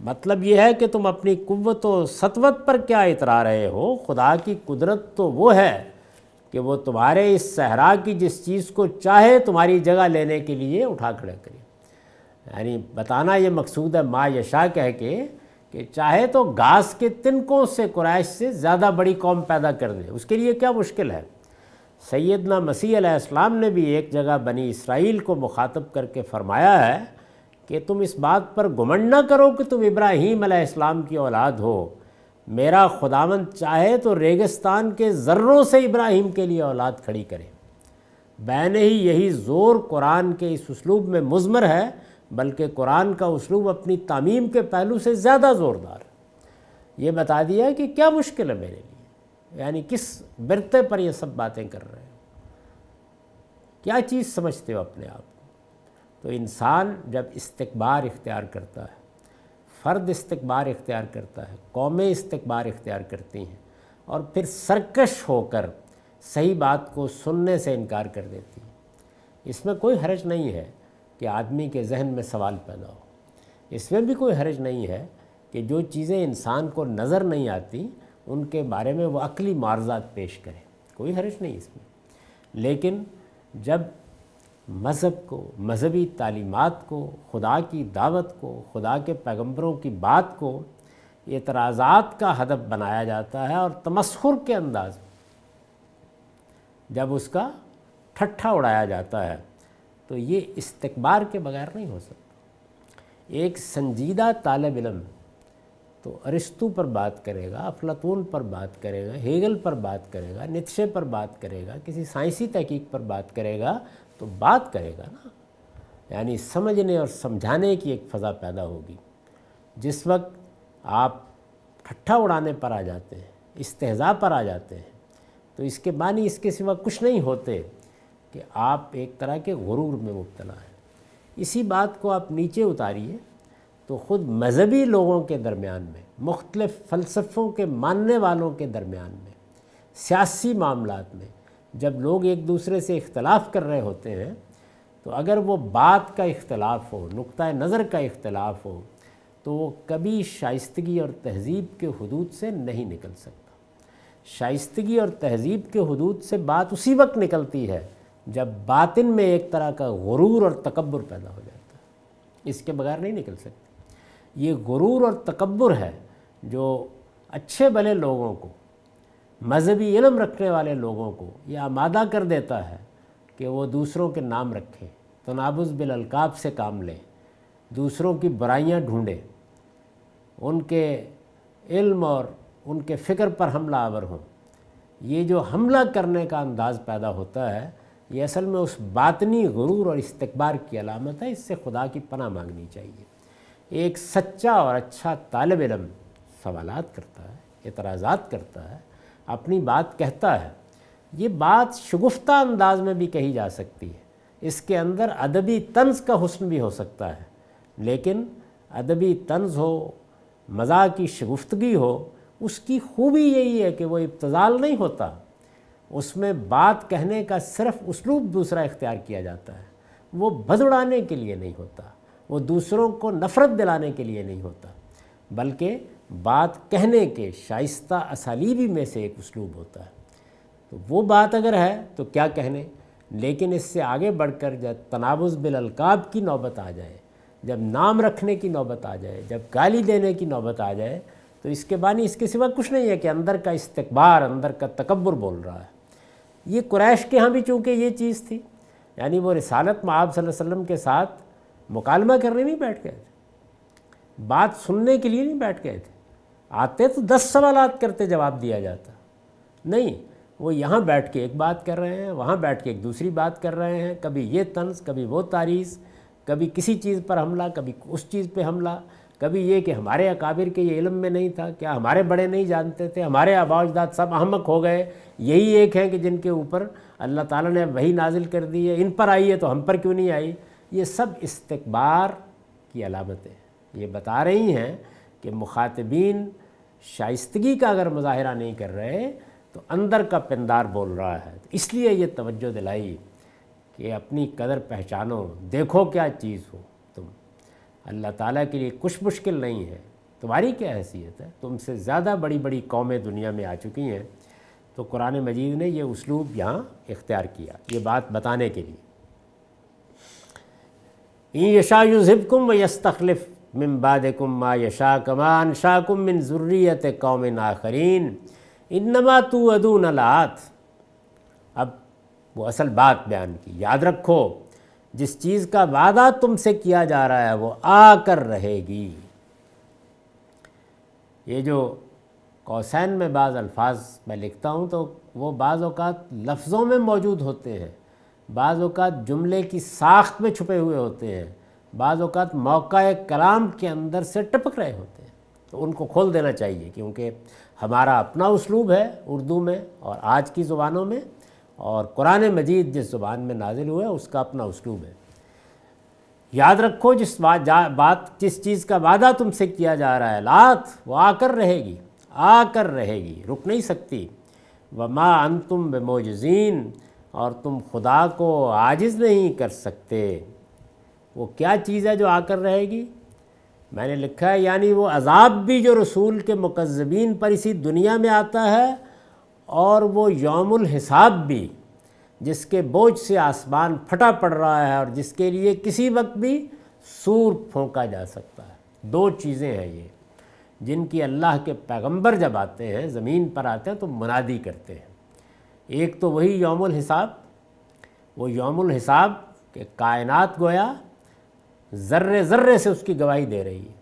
मतलब यह है कि तुम अपनी कुत व सतवत पर क्या इतरा रहे हो खुदा की कुदरत तो वो है कि वो तुम्हारे इस सहरा की जिस चीज़ को चाहे तुम्हारी जगह लेने के लिए उठा खड़े करे यानी बताना ये मकसूद है माँ यशा कह के कि चाहे तो घास के तिनकों से कुरैश से ज़्यादा बड़ी कौम पैदा कर दे उसके लिए क्या मुश्किल है सैदना मसीह अलैहिस्सलाम ने भी एक जगह बनी इसराइल को मुखातब करके फरमाया है कि तुम इस बात पर घुमंड ना करो कि तुम इब्राहीम अलैहिस्सलाम की औलाद हो मेरा खुदावन चाहे तो रेगिस्तान के ज़र्रों से इब्राहिम के लिए औलाद खड़ी करे बैन ही यही ज़ोर कुरान के इस उसलूब में मुजमर है बल्कि कुरान का उसलूब अपनी तामीम के पहलू से ज़्यादा ज़ोरदार ये बता दिया कि क्या मुश्किल है मेरे लिए यानी किस बिरते पर यह सब बातें कर रहे हैं क्या चीज़ समझते हो अपने आप को तो इंसान जब इस्तबार इख्तियार करता है फ़र्द इस्तबार इख्तियार करता है कौमें इस्तबार इख्तियार करती हैं और फिर सरकश होकर सही बात को सुनने से इनकार कर देती हैं इसमें कोई हरज नहीं है कि आदमी के जहन में सवाल पैदा हो इसमें भी कोई हरज नहीं है कि जो चीज़ें इंसान को नज़र नहीं आती उनके बारे में वो अकली मारजात पेश करें कोई हरज नहीं इसमें लेकिन जब मज़हब को मज़हबी तालीमत को खुदा की दावत को खुदा के पैगम्बरों की बात को एतराज़ात का हदफ बनाया जाता है और तमस्खुर के अंदाज जब उसका ठट्ठा उड़ाया जाता है तो ये इस्तकबार के बगैर नहीं हो सकता एक संजीदा तालब इलम तो अरिस्तु पर बात करेगा अफलातून पर बात करेगा हेगल पर बात करेगा नित्शे पर बात करेगा किसी साइंसी तहकीक पर बात करेगा तो बात करेगा ना यानी समझने और समझाने की एक फ़ज़ा पैदा होगी जिस वक्त आप ठट्ठा उड़ाने पर आ जाते हैं इस्तेजा पर आ जाते हैं तो इसके बानी इसके सिवा कुछ नहीं होते कि आप एक तरह के गुरूर में मुबतला हैं इसी बात को आप नीचे उतारिए तो ख़ुद मज़हबी लोगों के दरमियान में मुख्तलिफ़ फ़लसफ़ों के मानने वालों के दरमियान में सियासी मामलों में जब लोग एक दूसरे से इख्तलाफ कर रहे होते हैं तो अगर वो बात का इख्तलाफ हो नुक़ नज़र का इख्तलाफ हो तो वो कभी शाइस्तगी और तहज़ीब के हदूद से नहीं निकल सकता शाइस्तगी और तहज़ीब के हदूद से बात उसी वक्त निकलती है जब बातिन में एक तरह का गुरूर और तकबर पैदा हो जाता है इसके बगैर नहीं निकल सकते ये गुरूर और तकबर है जो अच्छे भले लोगों को मजहबी इलम रखने वाले लोगों को ये आमादा कर देता है कि वो दूसरों के नाम रखें तनाबुज तो बिलकाब से काम लें दूसरों की बुराइयाँ ढूँढें उनके इल्म और उनके फ़िक्र पर हमला आवर हों ये जो हमला करने का अंदाज़ पैदा होता है ये असल में उस बातनी गुरूर और इस्तकबार की अलामत है इससे खुदा की पना मांगनी चाहिए एक सच्चा और अच्छा तालब इलम सवाल करता है एतराज़ात करता है अपनी बात कहता है ये बात शगुफ्ता अंदाज में भी कही जा सकती है इसके अंदर अदबी तंज का हुस्न भी हो सकता है लेकिन अदबी तंज हो मज़ा की शगुफ्तगी हो उसकी खूबी यही है कि वो इब्तज़ाल नहीं होता उसमें बात कहने का सिर्फ उसलूब दूसरा इख्तियार किया जाता है वो भज उड़ाने के लिए नहीं होता वो दूसरों को नफ़रत दिलाने के लिए नहीं होता बल्कि बात कहने के शाइस्ता असालीबी में से एक उसलूब होता है तो वो बात अगर है तो क्या कहने लेकिन इससे आगे बढ़कर जब तनावज़ बिलकाब की नौबत आ जाए जब नाम रखने की नौबत आ जाए जब गाली देने की नौबत आ जाए तो इसके बानी इसके सिवा कुछ नहीं है कि अंदर का इस्तकबार अंदर का तकबर बोल रहा है ये क्रैश के यहाँ भी चूँकि ये चीज़ थी यानी वो रिसालत में आप वसल्लम के साथ मुकालमा करने नहीं बैठ गए थे बात सुनने के लिए नहीं बैठ गए थे आते तो दस सवाल करते जवाब दिया जाता नहीं वो यहाँ बैठ के एक बात कर रहे हैं वहाँ बैठ के एक दूसरी बात कर रहे हैं कभी ये तंज कभी वो तारीस कभी किसी चीज़ पर हमला कभी उस चीज़ पे हमला कभी ये कि हमारे अकाबिर के ये इलम में नहीं था क्या हमारे बड़े नहीं जानते थे हमारे आबाजदाद सब अहमक हो गए यही एक हैं कि जिनके ऊपर अल्लाह ताला ने वही नाजिल कर दी है इन पर आई है तो हम पर क्यों नहीं आई ये सब इस्तबार की अलामतें ये बता रही हैं कि मुखातबीन शाइस्तगी का अगर मुजाहरा नहीं कर रहे तो अंदर का पिंदार बोल रहा है तो इसलिए ये तवज्जो दिलाई कि अपनी कदर पहचानो देखो क्या चीज़ हो तुम अल्लाह ताला के लिए कुछ मुश्किल नहीं है तुम्हारी क्या हैसियत है तुमसे ज़्यादा बड़ी बड़ी कौमें दुनिया में आ चुकी हैं तो कुरान मजीद ने यह उसलूब यहाँ इख्तियार किया ये बात बताने के लिए ई यशा युजबकुम व यस्तखलफ़ मिम बादकुम मा यशा कमान शाकुम मिन ज़ुर्रियत कौम आखरीन इनमा तो अदून लात अब वो असल बात बयान की याद रखो जिस चीज़ का वादा तुमसे किया जा रहा है वो आकर रहेगी ये जो कौसैन में बाज़ अल्फाज मैं लिखता हूँ तो वो बाज़ अवत लफ्ज़ों में मौजूद होते हैं बाज़ अवत जुमले की साख्त में छुपे हुए होते हैं बाजत मौका कलाम के अंदर से टपक रहे होते हैं तो उनको खोल देना चाहिए क्योंकि हमारा अपना उसलूब है उर्दू में और आज की ज़ुबानों में और कुरान मजीद जिस ज़ुबान में नाजिल हुआ है उसका अपना उसलूब है याद रखो जिस बात बात जिस चीज़ का वादा तुमसे किया जा रहा है लात वो आकर रहेगी आकर रहेगी रुक नहीं सकती व माँ अन तुम बेमोजीन और तुम खुदा को आजिज़ नहीं कर सकते वो क्या चीज़ है जो आकर रहेगी मैंने लिखा है यानी वो अजाब भी जो रसूल के मुकजबीन पर इसी दुनिया में आता है और वो यौमुल हिसाब भी जिसके बोझ से आसमान फटा पड़ रहा है और जिसके लिए किसी वक्त भी सूर फोंका जा सकता है दो चीज़ें हैं ये जिनकी अल्लाह के पैगंबर जब आते हैं ज़मीन पर आते हैं तो मुनादी करते हैं एक तो वही यौमुल हिसाब वो यौमुल हिसाब के कायनात गोया ज़र्रे ज़र्रे से उसकी गवाही दे रही है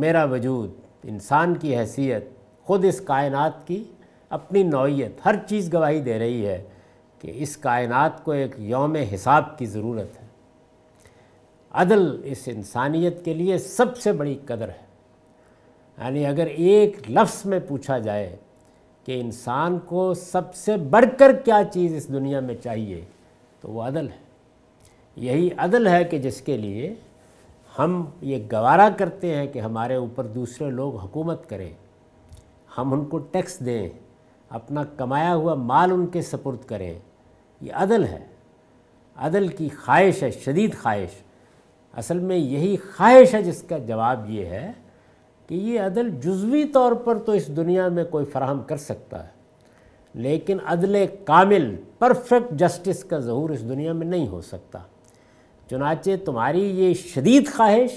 मेरा वजूद इंसान की हैसियत ख़ुद इस कायनात की अपनी नौीयत हर चीज़ गवाही दे रही है कि इस कायनात को एक योम हिसाब की ज़रूरत है अदल इस इंसानियत के लिए सबसे बड़ी कदर है यानी अगर एक लफ्स में पूछा जाए कि इंसान को सबसे बढ़कर क्या चीज़ इस दुनिया में चाहिए तो वो अदल है यही अदल है कि जिसके लिए हम ये गवारा करते हैं कि हमारे ऊपर दूसरे लोग हुकूमत करें हम उनको टैक्स दें अपना कमाया हुआ माल उनके सपुर्द करें ये अदल है अदल की ख्वाहिश है शदीद ख्वाहिश असल में यही ख्वाहिश है जिसका जवाब ये है कि ये अदल जुजवी तौर पर तो इस दुनिया में कोई फराहम कर सकता है लेकिन अदल कामिल परफेक्ट जस्टिस का ज़हूर इस दुनिया में नहीं हो सकता चुनाचे तुम्हारी ये शदीद ख्वाहिश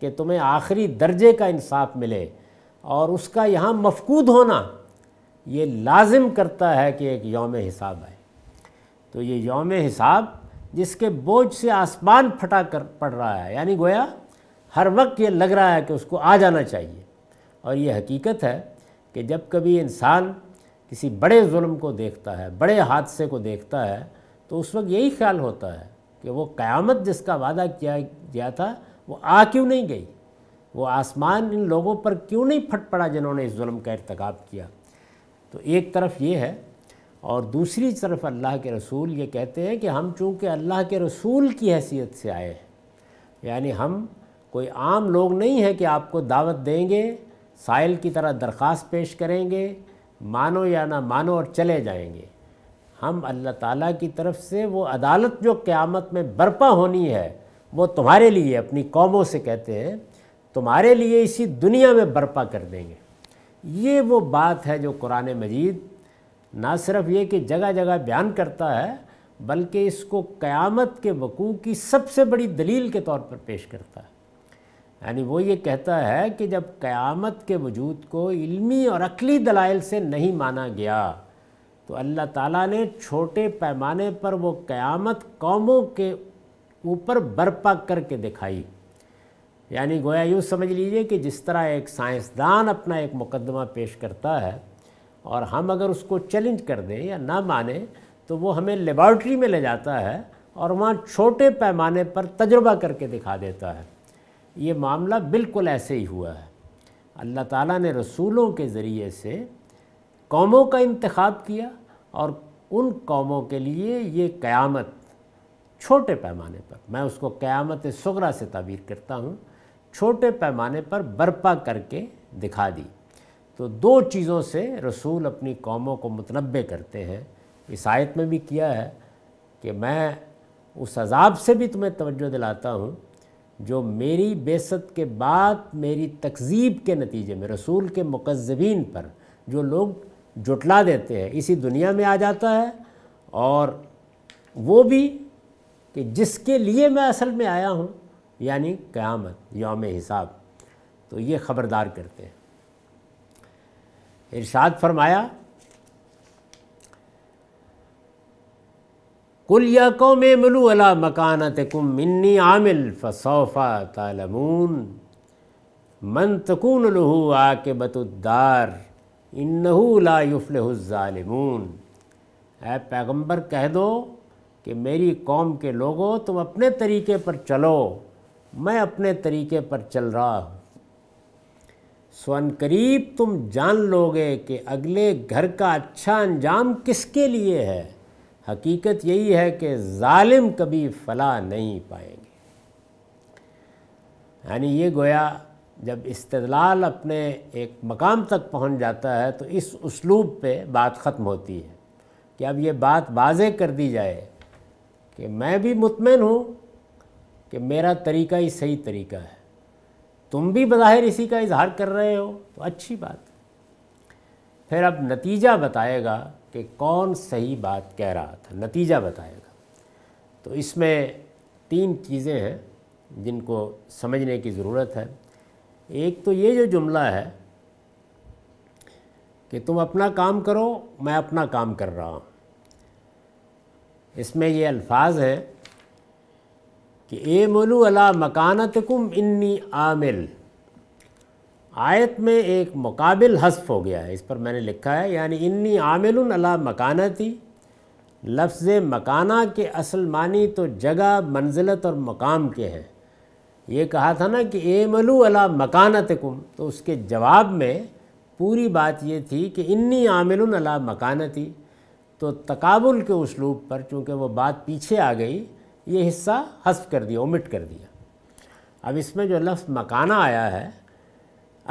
कि तुम्हें आखिरी दर्जे का इंसाफ मिले और उसका यहाँ मफकूद होना ये लाजिम करता है कि एक योम हिसाब आए तो ये योम हिसाब जिसके बोझ से आसमान फटा कर पड़ रहा है यानी गोया हर वक्त ये लग रहा है कि उसको आ जाना चाहिए और ये हकीकत है कि जब कभी इंसान किसी बड़े जुल्म को देखता है बड़े हादसे को देखता है तो उस वक्त यही ख्याल होता है कि वो क़यामत जिसका वादा किया गया था वो आ क्यों नहीं गई वो आसमान इन लोगों पर क्यों नहीं फट पड़ा जिन्होंने इस जुल्म का इरतकब किया तो एक तरफ ये है और दूसरी तरफ अल्लाह के रसूल ये कहते हैं कि हम चूँकि अल्लाह के रसूल की हैसियत से आए हैं यानी हम कोई आम लोग नहीं हैं कि आपको दावत देंगे साइल की तरह दरख्वास्त पेश करेंगे मानो या ना मानो और चले जाएंगे हम अल्लाह ताला की तरफ से वो अदालत जो क़्यामत में बर्पा होनी है वो तुम्हारे लिए अपनी कौमों से कहते हैं तुम्हारे लिए इसी दुनिया में बर्पा कर देंगे ये वो बात है जो कुरान मजीद ना सिर्फ ये कि जगह जगह बयान करता है बल्कि इसको क़यामत के वकू की सबसे बड़ी दलील के तौर पर पेश करता है यानी वो ये कहता है कि जब क़यामत के वजूद को इल्मी और अकली दलाइल से नहीं माना गया तो अल्लाह ताला ने छोटे पैमाने पर वो क़यामत कौमों के ऊपर बर्पा करके दिखाई यानी गोया यूँ समझ लीजिए कि जिस तरह एक साइंसदान अपना एक मुकदमा पेश करता है और हम अगर उसको चैलेंज कर दें या ना माने तो वो हमें लेबॉर्ट्री में ले जाता है और वहाँ छोटे पैमाने पर तजुर्बा करके दिखा देता है ये मामला बिल्कुल ऐसे ही हुआ है अल्लाह ताला ने रसूलों के ज़रिए से कौमों का इंतखब किया और उन कौमों के लिए ये क़यामत छोटे पैमाने पर मैं उसको क़यामत सगरा से तबीर करता हूँ छोटे पैमाने पर बर्पा करके दिखा दी तो दो चीज़ों से रसूल अपनी कौमों को मतनबे करते हैं इस आयत में भी किया है कि मैं उस अजाब से भी तुम्हें तवज्जो दिलाता हूँ जो मेरी बेसत के बाद मेरी तकजीब के नतीजे में रसूल के मुकजबीन पर जो लोग जुटला देते हैं इसी दुनिया में आ जाता है और वो भी कि जिसके लिए मैं असल में आया हूँ यानी क़यामत योम हिसाब तो ये ख़बरदार करते हैं इरशाद फरमाया कुल या कौम मिलू अला मकानत कुम मिन्नी आमिल फ़सौफ़ा तालमून मन तकून लहू आके बतुद्दार इन्नहुलाफ़लहज़ालिमून ऐ पैगंबर कह दो कि मेरी कौम के लोगों तुम अपने तरीके पर चलो मैं अपने तरीके पर चल रहा हूँ स्वन करीब तुम जान लोगे कि अगले घर का अच्छा अंजाम किसके लिए है हकीकत यही है कि जालिम कभी फला नहीं पाएंगे यानी ये गोया जब इस्तलाल अपने एक मकाम तक पहुंच जाता है तो इस उसलूब पे बात ख़त्म होती है कि अब ये बात वाजे कर दी जाए कि मैं भी मुतमिन हूँ कि मेरा तरीका ही सही तरीका है तुम भी बज़ाहिर इसी का इजहार कर रहे हो तो अच्छी बात फिर अब नतीजा बताएगा कि कौन सही बात कह रहा था नतीजा बताएगा तो इसमें तीन चीज़ें हैं जिनको समझने की ज़रूरत है एक तो ये जो जुमला है कि तुम अपना काम करो मैं अपना काम कर रहा हूँ इसमें ये अल्फाज हैं कि ए मोलू अला मकानत कुम इन्नी आमिल आयत में एक मुकाबिल हसफ़ हो गया है इस पर मैंने लिखा है यानी इन्नी आमिल अला मकानती लफ्ज़ मकाना के असल मानी तो जगह मंजिलत और मकाम के हैं ये कहा था ना कि ए मलू अला मकानत कुम तो उसके जवाब में पूरी बात ये थी कि इन्नी आमिल अला मकानती तो तकाबुल के उसलूब पर चूँकि वो बात पीछे आ गई ये हिस्सा हस्फ कर दिया ओमिट कर दिया अब इसमें जो लफ्ज़ मकाना आया है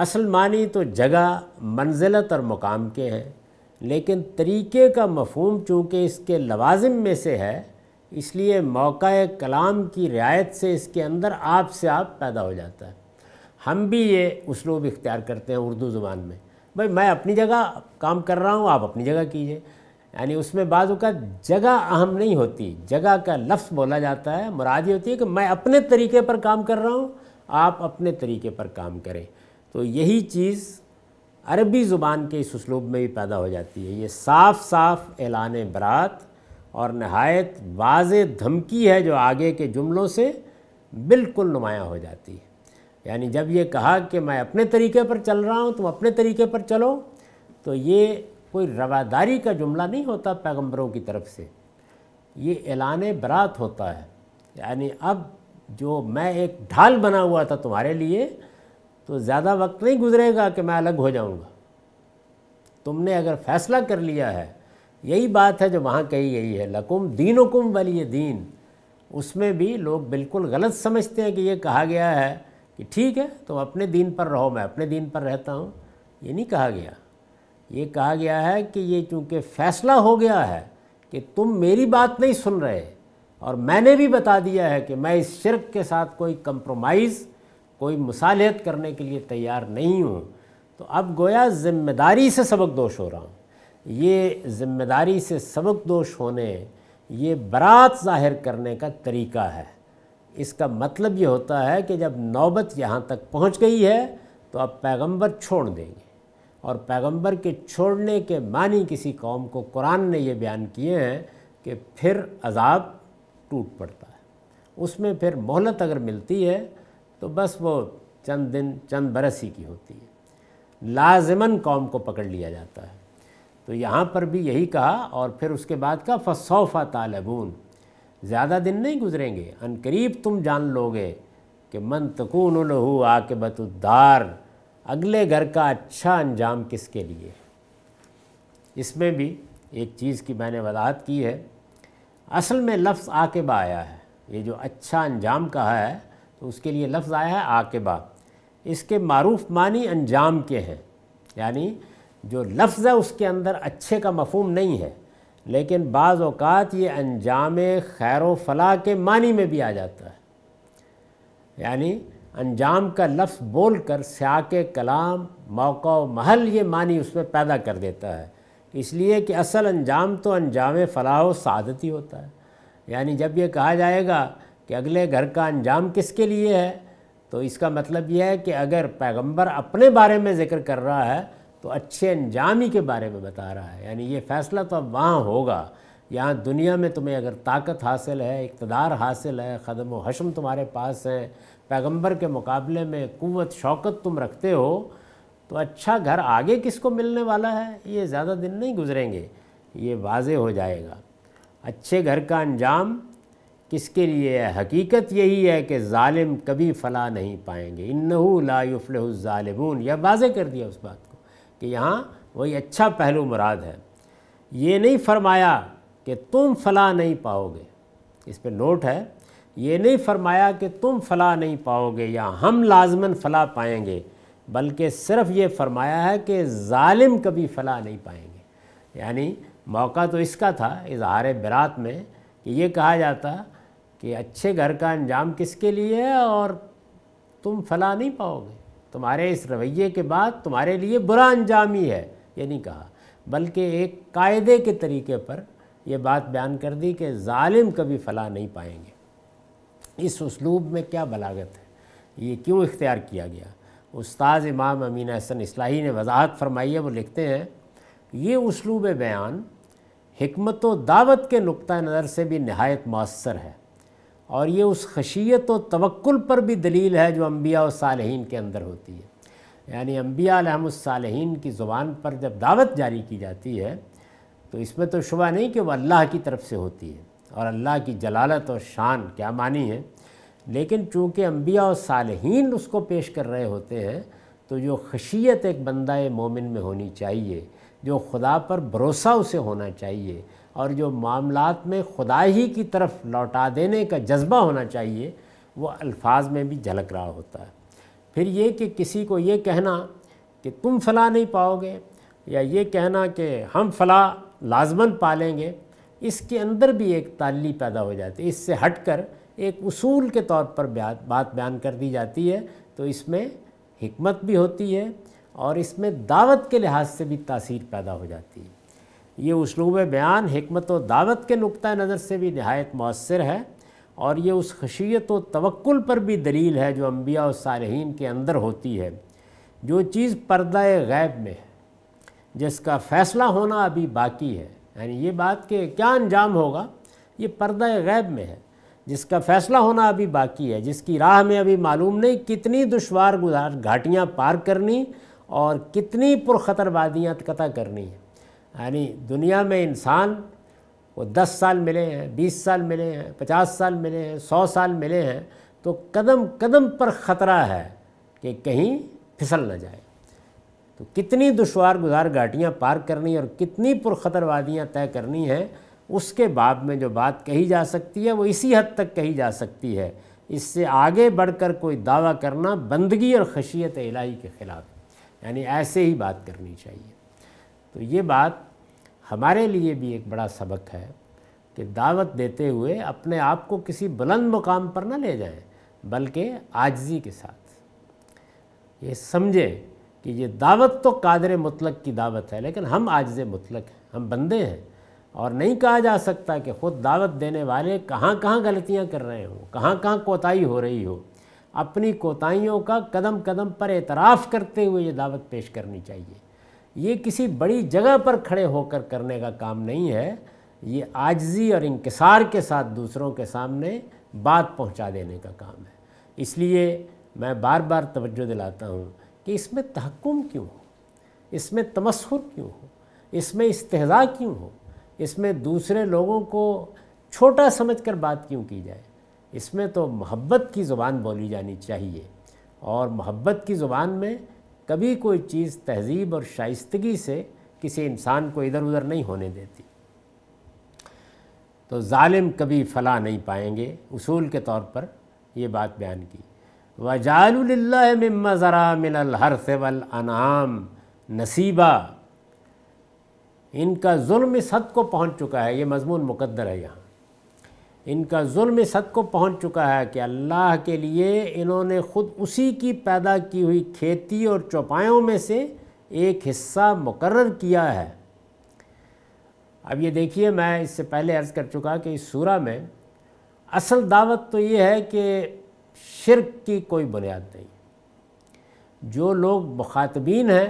असल मानी तो जगह मंजिलत और मुकाम के हैं लेकिन तरीके का मफहम चूँकि इसके लवाजम में से है इसलिए मौका कलाम की रियायत से इसके अंदर आप से आप पैदा हो जाता है हम भी ये उसलूब इख्तियार करते हैं उर्दू ज़ुबान में भाई मैं अपनी जगह काम कर रहा हूँ आप अपनी जगह कीजिए यानी उसमें बाजू का जगह अहम नहीं होती जगह का लफ्ज़ बोला जाता है मुराद ये होती है कि मैं अपने तरीके पर काम कर रहा हूँ आप अपने तरीके पर काम करें तो यही चीज़ अरबी ज़ुबान के इस उसलूब में भी पैदा हो जाती है ये साफ साफ एलान बरात और नहायत वाज धमकी है जो आगे के जुमलों से बिल्कुल नुमाया हो जाती है यानी जब ये कहा कि मैं अपने तरीके पर चल रहा हूँ तुम अपने तरीके पर चलो तो ये कोई रवादारी का जुमला नहीं होता पैगंबरों की तरफ से ये एलान बरात होता है यानी अब जो मैं एक ढाल बना हुआ था तुम्हारे लिए तो ज़्यादा वक्त नहीं गुजरेगा कि मैं अलग हो जाऊँगा तुमने अगर फैसला कर लिया है यही बात है जो वहाँ कही गई है लकुम दीनुकुम वली दीन उसमें भी लोग बिल्कुल गलत समझते हैं कि ये कहा गया है कि ठीक है तुम तो अपने दीन पर रहो मैं अपने दीन पर रहता हूँ ये नहीं कहा गया ये कहा गया है कि ये चूँकि फैसला हो गया है कि तुम मेरी बात नहीं सुन रहे और मैंने भी बता दिया है कि मैं इस शिरक के साथ कोई कंप्रोमाइज़ कोई मुसालहत करने के लिए तैयार नहीं हूँ तो अब गोया ज़िम्मेदारी से सबकदोश हो रहा हूँ ये ज़िम्मेदारी से सबक दोष होने ये बरात ज़ाहिर करने का तरीका है इसका मतलब ये होता है कि जब नौबत यहाँ तक पहुँच गई है तो अब पैगंबर छोड़ देंगे और पैगंबर के छोड़ने के मानी किसी कौम को कुरान ने ये बयान किए हैं कि फिर अजाब टूट पड़ता है उसमें फिर मोहलत अगर मिलती है तो बस वो चंद दिन चंद बरस ही की होती है लाजमन कौम को पकड़ लिया जाता है तो यहाँ पर भी यही कहा और फिर उसके बाद का फ़सौफ़ा तालबून ज़्यादा दिन नहीं गुजरेंगे अनकरीब तुम जान लोगे कि मन तकून लहू आकबतुद्दार अगले घर का अच्छा अंजाम किसके लिए इसमें भी एक चीज़ की मैंने वजाहत की है असल में लफ्ज़ आकेबा आया है ये जो अच्छा अंजाम कहा है तो उसके लिए लफ्ज़ आया है आकेबा इसके मरूफ़ मानी अंजाम के हैं यानी जो लफ्ज़ है उसके अंदर अच्छे का मफहम नहीं है लेकिन बाज़ अवकात ये अनजाम खैर फलाह के मानी में भी आ जाता है यानी अनजाम का लफ्ज़ बोल कर के कलाम मौक़ महल ये मानी उसमें पैदा कर देता है इसलिए कि असल अंजाम तो अंजाम फलाह सादत ही होता है यानी जब ये कहा जाएगा कि अगले घर का अंजाम किसके लिए है तो इसका मतलब यह है कि अगर पैगंबर अपने बारे में ज़िक्र कर रहा है तो अच्छे ही के बारे में बता रहा है यानी ये फ़ैसला तो अब वहाँ होगा यहाँ दुनिया में तुम्हें अगर ताकत हासिल है इकतदार हासिल है ख़दम व हशम तुम्हारे पास है पैगंबर के मुकाबले में कुत शौकत तुम रखते हो तो अच्छा घर आगे किसको मिलने वाला है ये ज़्यादा दिन नहीं गुजरेंगे ये वाज हो जाएगा अच्छे घर का अंजाम किसके लिए है हकीकत यही है कि ालिम कभी फला नहीं पाएंगे इन्नहू ला युफ़ल यह वाज कर दिया उस बात को कि यहाँ वही अच्छा पहलू मुराद है ये नहीं फरमाया कि तुम फला नहीं पाओगे इस पर नोट है ये नहीं फरमाया कि तुम फला नहीं पाओगे या हम लाजमन फला पाएंगे बल्कि सिर्फ ये फरमाया है कि ालिम कभी फला नहीं पाएंगे यानी मौका तो इसका था इजहार बरात में कि ये कहा जाता कि अच्छे घर का अंजाम किसके लिए है और तुम फला नहीं पाओगे तुम्हारे इस रवैये के बाद तुम्हारे लिए बुरा अंजाम ही है ये नहीं कहा बल्कि एक कायदे के तरीके पर यह बात बयान कर दी कि ालिम कभी फला नहीं पाएंगे इस उसलूब में क्या बलागत है ये क्यों इख्तियार किया गया उस्ताद इमाम अमीन हसन इस्लाही ने वजाहत फरमाई है वो लिखते हैं ये उसलूब बयान हमत दावत के नुक़ नज़र से भी नहायत मौसर है और ये उस खशियत और तवक्ल पर भी दलील है जो अम्बिया और सालहीन के अंदर होती है यानी अम्बिया सालहीन की ज़ुबान पर जब दावत जारी की जाती है तो इसमें तो शुबा नहीं कि वह अल्लाह की तरफ से होती है और अल्लाह की जलालत और शान क्या मानी है लेकिन चूँकि अम्बिया और सालहीन उसको पेश कर रहे होते हैं तो जो खशियत एक बंदा मोमिन में होनी चाहिए जो खुदा पर भरोसा उसे होना चाहिए और जो मामलात में खुदा ही की तरफ लौटा देने का जज्बा होना चाहिए वो अल्फाज में भी झलक रहा होता है फिर ये कि किसी को ये कहना कि तुम फला नहीं पाओगे या ये कहना कि हम फला लाजमन पालेंगे इसके अंदर भी एक ताली पैदा हो जाती है इससे हट कर एक उसूल के तौर पर बात बयान कर दी जाती है तो इसमें हमत भी होती है और इसमें दावत के लिहाज से भी तासीर पैदा हो जाती है ये उसलूब बयान हमत व दावत के नुक़ नज़र से भी नहायत मौसर है और ये उस खशियत व तवक्ल पर भी दलील है जो अम्बिया और सारहन के अंदर होती है जो चीज़ पर्दा गैब में है जिसका फ़ैसला होना अभी बाकी है यानी ये बात कि क्या अंजाम होगा ये पर्दा गैब में है जिसका फ़ैसला होना अभी बाकी है जिसकी राह में अभी मालूम नहीं कितनी दुशवार गुजार घाटियाँ पार करनी और कितनी पुरखतर वादियाँ कतः करनी है यानी दुनिया में इंसान वो दस साल मिले हैं बीस साल मिले हैं पचास साल मिले हैं सौ साल मिले हैं तो कदम कदम पर ख़तरा है कि कहीं फिसल ना जाए तो कितनी दुशवार गुजार घाटियाँ पार करनी और कितनी पुरखतर वादियाँ तय करनी हैं उसके बाद में जो बात कही जा सकती है वो इसी हद तक कही जा सकती है इससे आगे बढ़कर कोई दावा करना बंदगी और खशियत इलाही के ख़िलाफ़ यानी ऐसे ही बात करनी चाहिए तो ये बात हमारे लिए भी एक बड़ा सबक है कि दावत देते हुए अपने आप को किसी बुलंद मुकाम पर ना ले जाएं बल्कि आजजी के साथ ये समझें कि ये दावत तो कादर मुतलक की दावत है लेकिन हम आजज मुतलक हैं हम बंदे हैं और नहीं कहा जा सकता कि ख़ुद दावत देने वाले कहाँ कहाँ गलतियाँ कर रहे हों कहाँ कहाँ कोताही हो रही हो अपनी कोताहियों का कदम कदम पर एतराफ़ करते हुए ये दावत पेश करनी चाहिए ये किसी बड़ी जगह पर खड़े होकर करने का काम नहीं है ये आजजी और इंकसार के साथ दूसरों के सामने बात पहुंचा देने का काम है इसलिए मैं बार बार तवज्जो दिलाता हूँ कि इसमें तहकुम क्यों हो इसमें तमस्र क्यों हो इसमें इस्तेजा क्यों हो इसमें दूसरे लोगों को छोटा समझकर बात क्यों की जाए इसमें तो मोहब्बत की ज़ुबान बोली जानी चाहिए और मोहब्बत की ज़ुबान में कभी कोई चीज़ तहजीब और शाइस्तगी से किसी इंसान को इधर उधर नहीं होने देती तो ालिम कभी फला नहीं पाएंगे उसूल के तौर पर ये बात बयान की वजाल्ला ज़रा मिनल हर सेवल अनाम नसीबा इनका जुल्म इस हद को पहुँच चुका है ये मजमून मुकद्दर है यहाँ इनका जुल्म इस हद को पहुंच चुका है कि अल्लाह के लिए इन्होंने ख़ुद उसी की पैदा की हुई खेती और चौपायों में से एक हिस्सा मुकर किया है अब ये देखिए मैं इससे पहले अर्ज़ कर चुका कि इस सूरा में असल दावत तो ये है कि शिरक की कोई बुनियाद नहीं जो लोग मुखातबीन हैं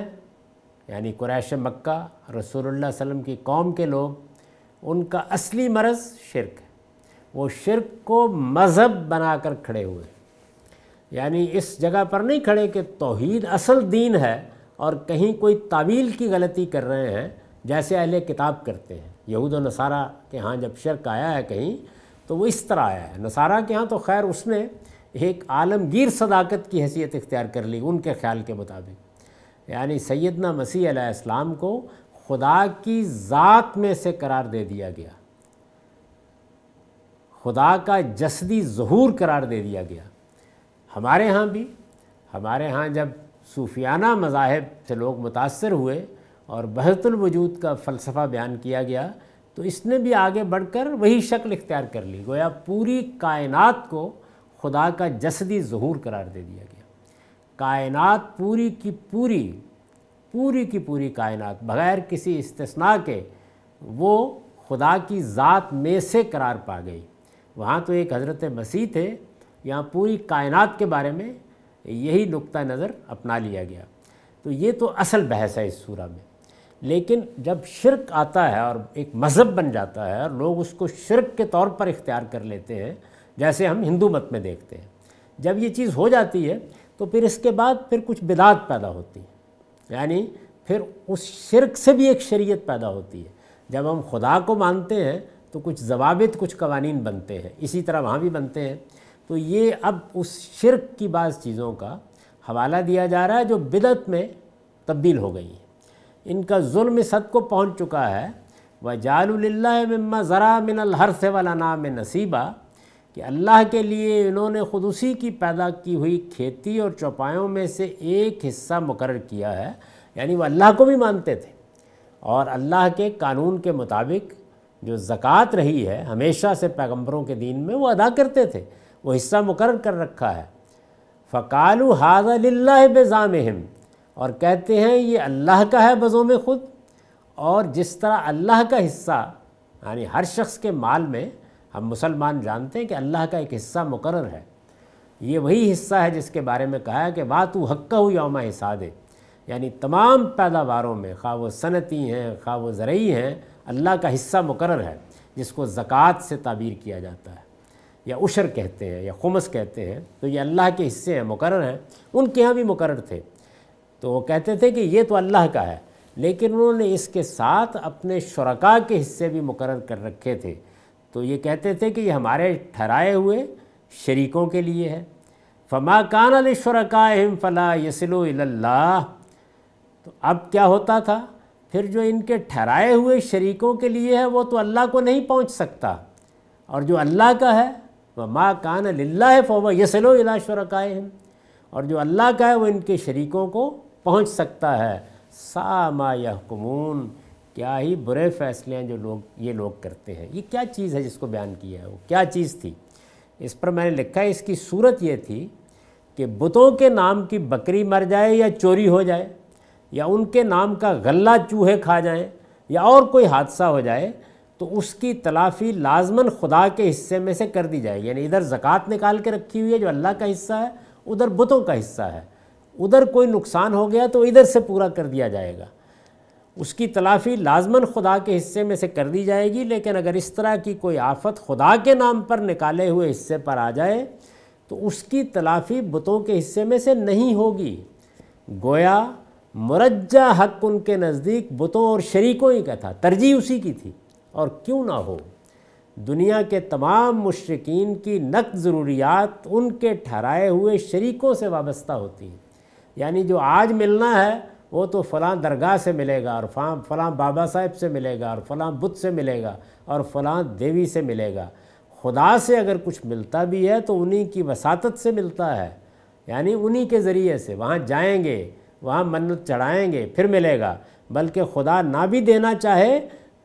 यानी कुरैश मक्का रसूलुल्लाह सल्लम की कौम के लोग उनका असली मरज़ शिरक है वो शिरक को मज़हब बनाकर खड़े हुए यानी इस जगह पर नहीं खड़े कि तोहद असल दीन है और कहीं कोई तावील की गलती कर रहे हैं जैसे अहले किताब करते हैं यहूद और नसारा के यहाँ जब शर्क आया है कहीं तो वो इस तरह आया है नसारा के यहाँ तो खैर उसने एक आलमगीर सदाकत की हैसियत इख्तियार कर ली उनके ख्याल के मुताबिक यानी सैदना मसीह को खुदा की ज़ात में से करार दे दिया गया खुदा का जसदी जहूर करार दे दिया गया हमारे यहाँ भी हमारे यहाँ जब सूफियाना मज़ाहब से लोग मुतासर हुए और वजूद का फ़लसफ़ा बयान किया गया तो इसने भी आगे बढ़कर वही शक्ल इख्तियार कर ली गोया पूरी कायनात को खुदा का जसदी जहूर करार दे दिया गया कायनात पूरी की पूरी पूरी की पूरी कायनात बग़ैर किसी इस्तना के वो खुदा की ज़ात में से करार पा गई वहाँ तो एक हज़रत मसीह थे यहाँ पूरी कायनात के बारे में यही नुक़ नज़र अपना लिया गया तो ये तो असल बहस है इस सूरा में लेकिन जब शिरक आता है और एक मज़हब बन जाता है और लोग उसको शिरक के तौर पर इख्तियार कर लेते हैं जैसे हम हिंदू मत में देखते हैं जब ये चीज़ हो जाती है तो फिर इसके बाद फिर कुछ बिदात पैदा होती है यानी फिर उस शिरक से भी एक शरीयत पैदा होती है जब हम खुदा को मानते हैं तो कुछ जवाबित कुछ कवानीन बनते हैं इसी तरह वहाँ भी बनते हैं तो ये अब उस शिरक की बाज़ चीज़ों का हवाला दिया जा रहा है जो बिदत में तब्दील हो गई है इनका जुल्म सद को पहुँच चुका है व मम्मा ज़रा मिन हर से वाला नाम नसीबा कि अल्लाह के लिए इन्होंने खुद उसी की पैदा की हुई खेती और चौपायों में से एक हिस्सा मुकर किया है यानी वह अल्लाह को भी मानते थे और अल्लाह के कानून के मुताबिक जो ज़क़़त रही है हमेशा से पैगम्बरों के दीन में वो अदा करते थे वो हिस्सा मुकर कर रखा है फ़कालू हाजा लाह बेज़ाम और कहते हैं ये अल्लाह का है बज़ों में ख़ुद और जिस तरह अल्लाह का हिस्सा यानी हर शख्स के माल में हम मुसलमान जानते हैं कि अल्लाह का एक हिस्सा मुकर है ये वही हिस्सा है जिसके बारे में कहा है कि बात वो हक्का हुई योम हिसादे यानी तमाम पैदावारों में खा वो सनती हैं खा वो ज़रूरी हैं अल्लाह का हिस्सा मुकर है जिसको ज़क़़त से ताबीर किया जाता है या उशर कहते हैं या खुमस कहते हैं तो ये अल्लाह के हिस्से हैं मुकर हैं उनके यहाँ भी मुकर थे तो वो कहते थे कि ये तो अल्लाह का है लेकिन उन्होंने इसके साथ अपने शुरा के हिस्से भी मुकर कर रखे थे तो ये कहते थे कि ये हमारे ठहराए हुए शरीकों के लिए है फमा कान अलशरकाम फ़ला यसलो तो अब क्या होता था फिर जो इनके ठहराए हुए शरीकों के लिए है वो तो अल्लाह को नहीं पहुंच सकता और जो अल्लाह का है वह माँ कान लिल्ला है फ़ोबा यसलो इला शरकाए हैं और जो अल्लाह का है वो इनके शरीकों को पहुंच सकता है सा मा यहकमून क्या ही बुरे फैसले हैं जो लोग ये लोग करते हैं ये क्या चीज़ है जिसको बयान किया है वो क्या चीज़ थी इस पर मैंने लिखा है इसकी सूरत ये थी कि बुतों के नाम की बकरी मर जाए या चोरी हो जाए या उनके नाम का गला चूहे खा जाए या और कोई हादसा हो जाए तो उसकी तलाफ़ी लाजमन खुदा के हिस्से में से कर दी जाएगी यानी इधर ज़क़़त निकाल के रखी हुई है जो अल्लाह का हिस्सा है उधर बुतों का हिस्सा है उधर कोई नुकसान हो गया तो इधर से पूरा कर दिया जाएगा उसकी तलाफ़ी लाजमन खुदा के हिस्से में से कर दी जाएगी लेकिन अगर इस तरह की कोई आफत खुदा के नाम पर निकाले हुए हिस्से पर आ जाए तो उसकी तलाफ़ी बुतों के हिस्से में से नहीं होगी गोया मरजा हक उनके नज़दीक बुतों और शरीकों ही का था तरजीह उसी की थी और क्यों ना हो दुनिया के तमाम मशरकिन की नक ज़रूरियात उनके ठहराए हुए शरीकों से वाबस्ता होती हैं यानी जो आज मिलना है वो तो फ़लाँ दरगाह से मिलेगा और फलां फ़लाँ बाबा साहब से मिलेगा और फ़लाँ बुत से मिलेगा और फलां देवी से मिलेगा खुदा से अगर कुछ मिलता भी है तो उन्हीं की वसात से मिलता है यानी उन्हीं के ज़रिए से वहाँ जाएंगे वहाँ मन्नत चढ़ाएंगे फिर मिलेगा बल्कि खुदा ना भी देना चाहे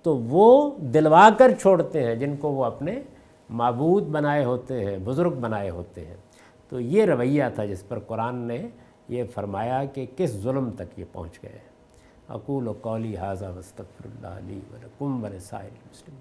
तो वो दिलवा कर छोड़ते हैं जिनको वो अपने मबूद बनाए होते हैं बुज़ुर्ग बनाए होते हैं तो ये रवैया था जिस पर कुरान ने ये फरमाया कि किस जुल्म तक ये पहुँच गए अकूल कौली हाजा वस्तफ़रल्ला वरकम वरसाइल मुस्लिम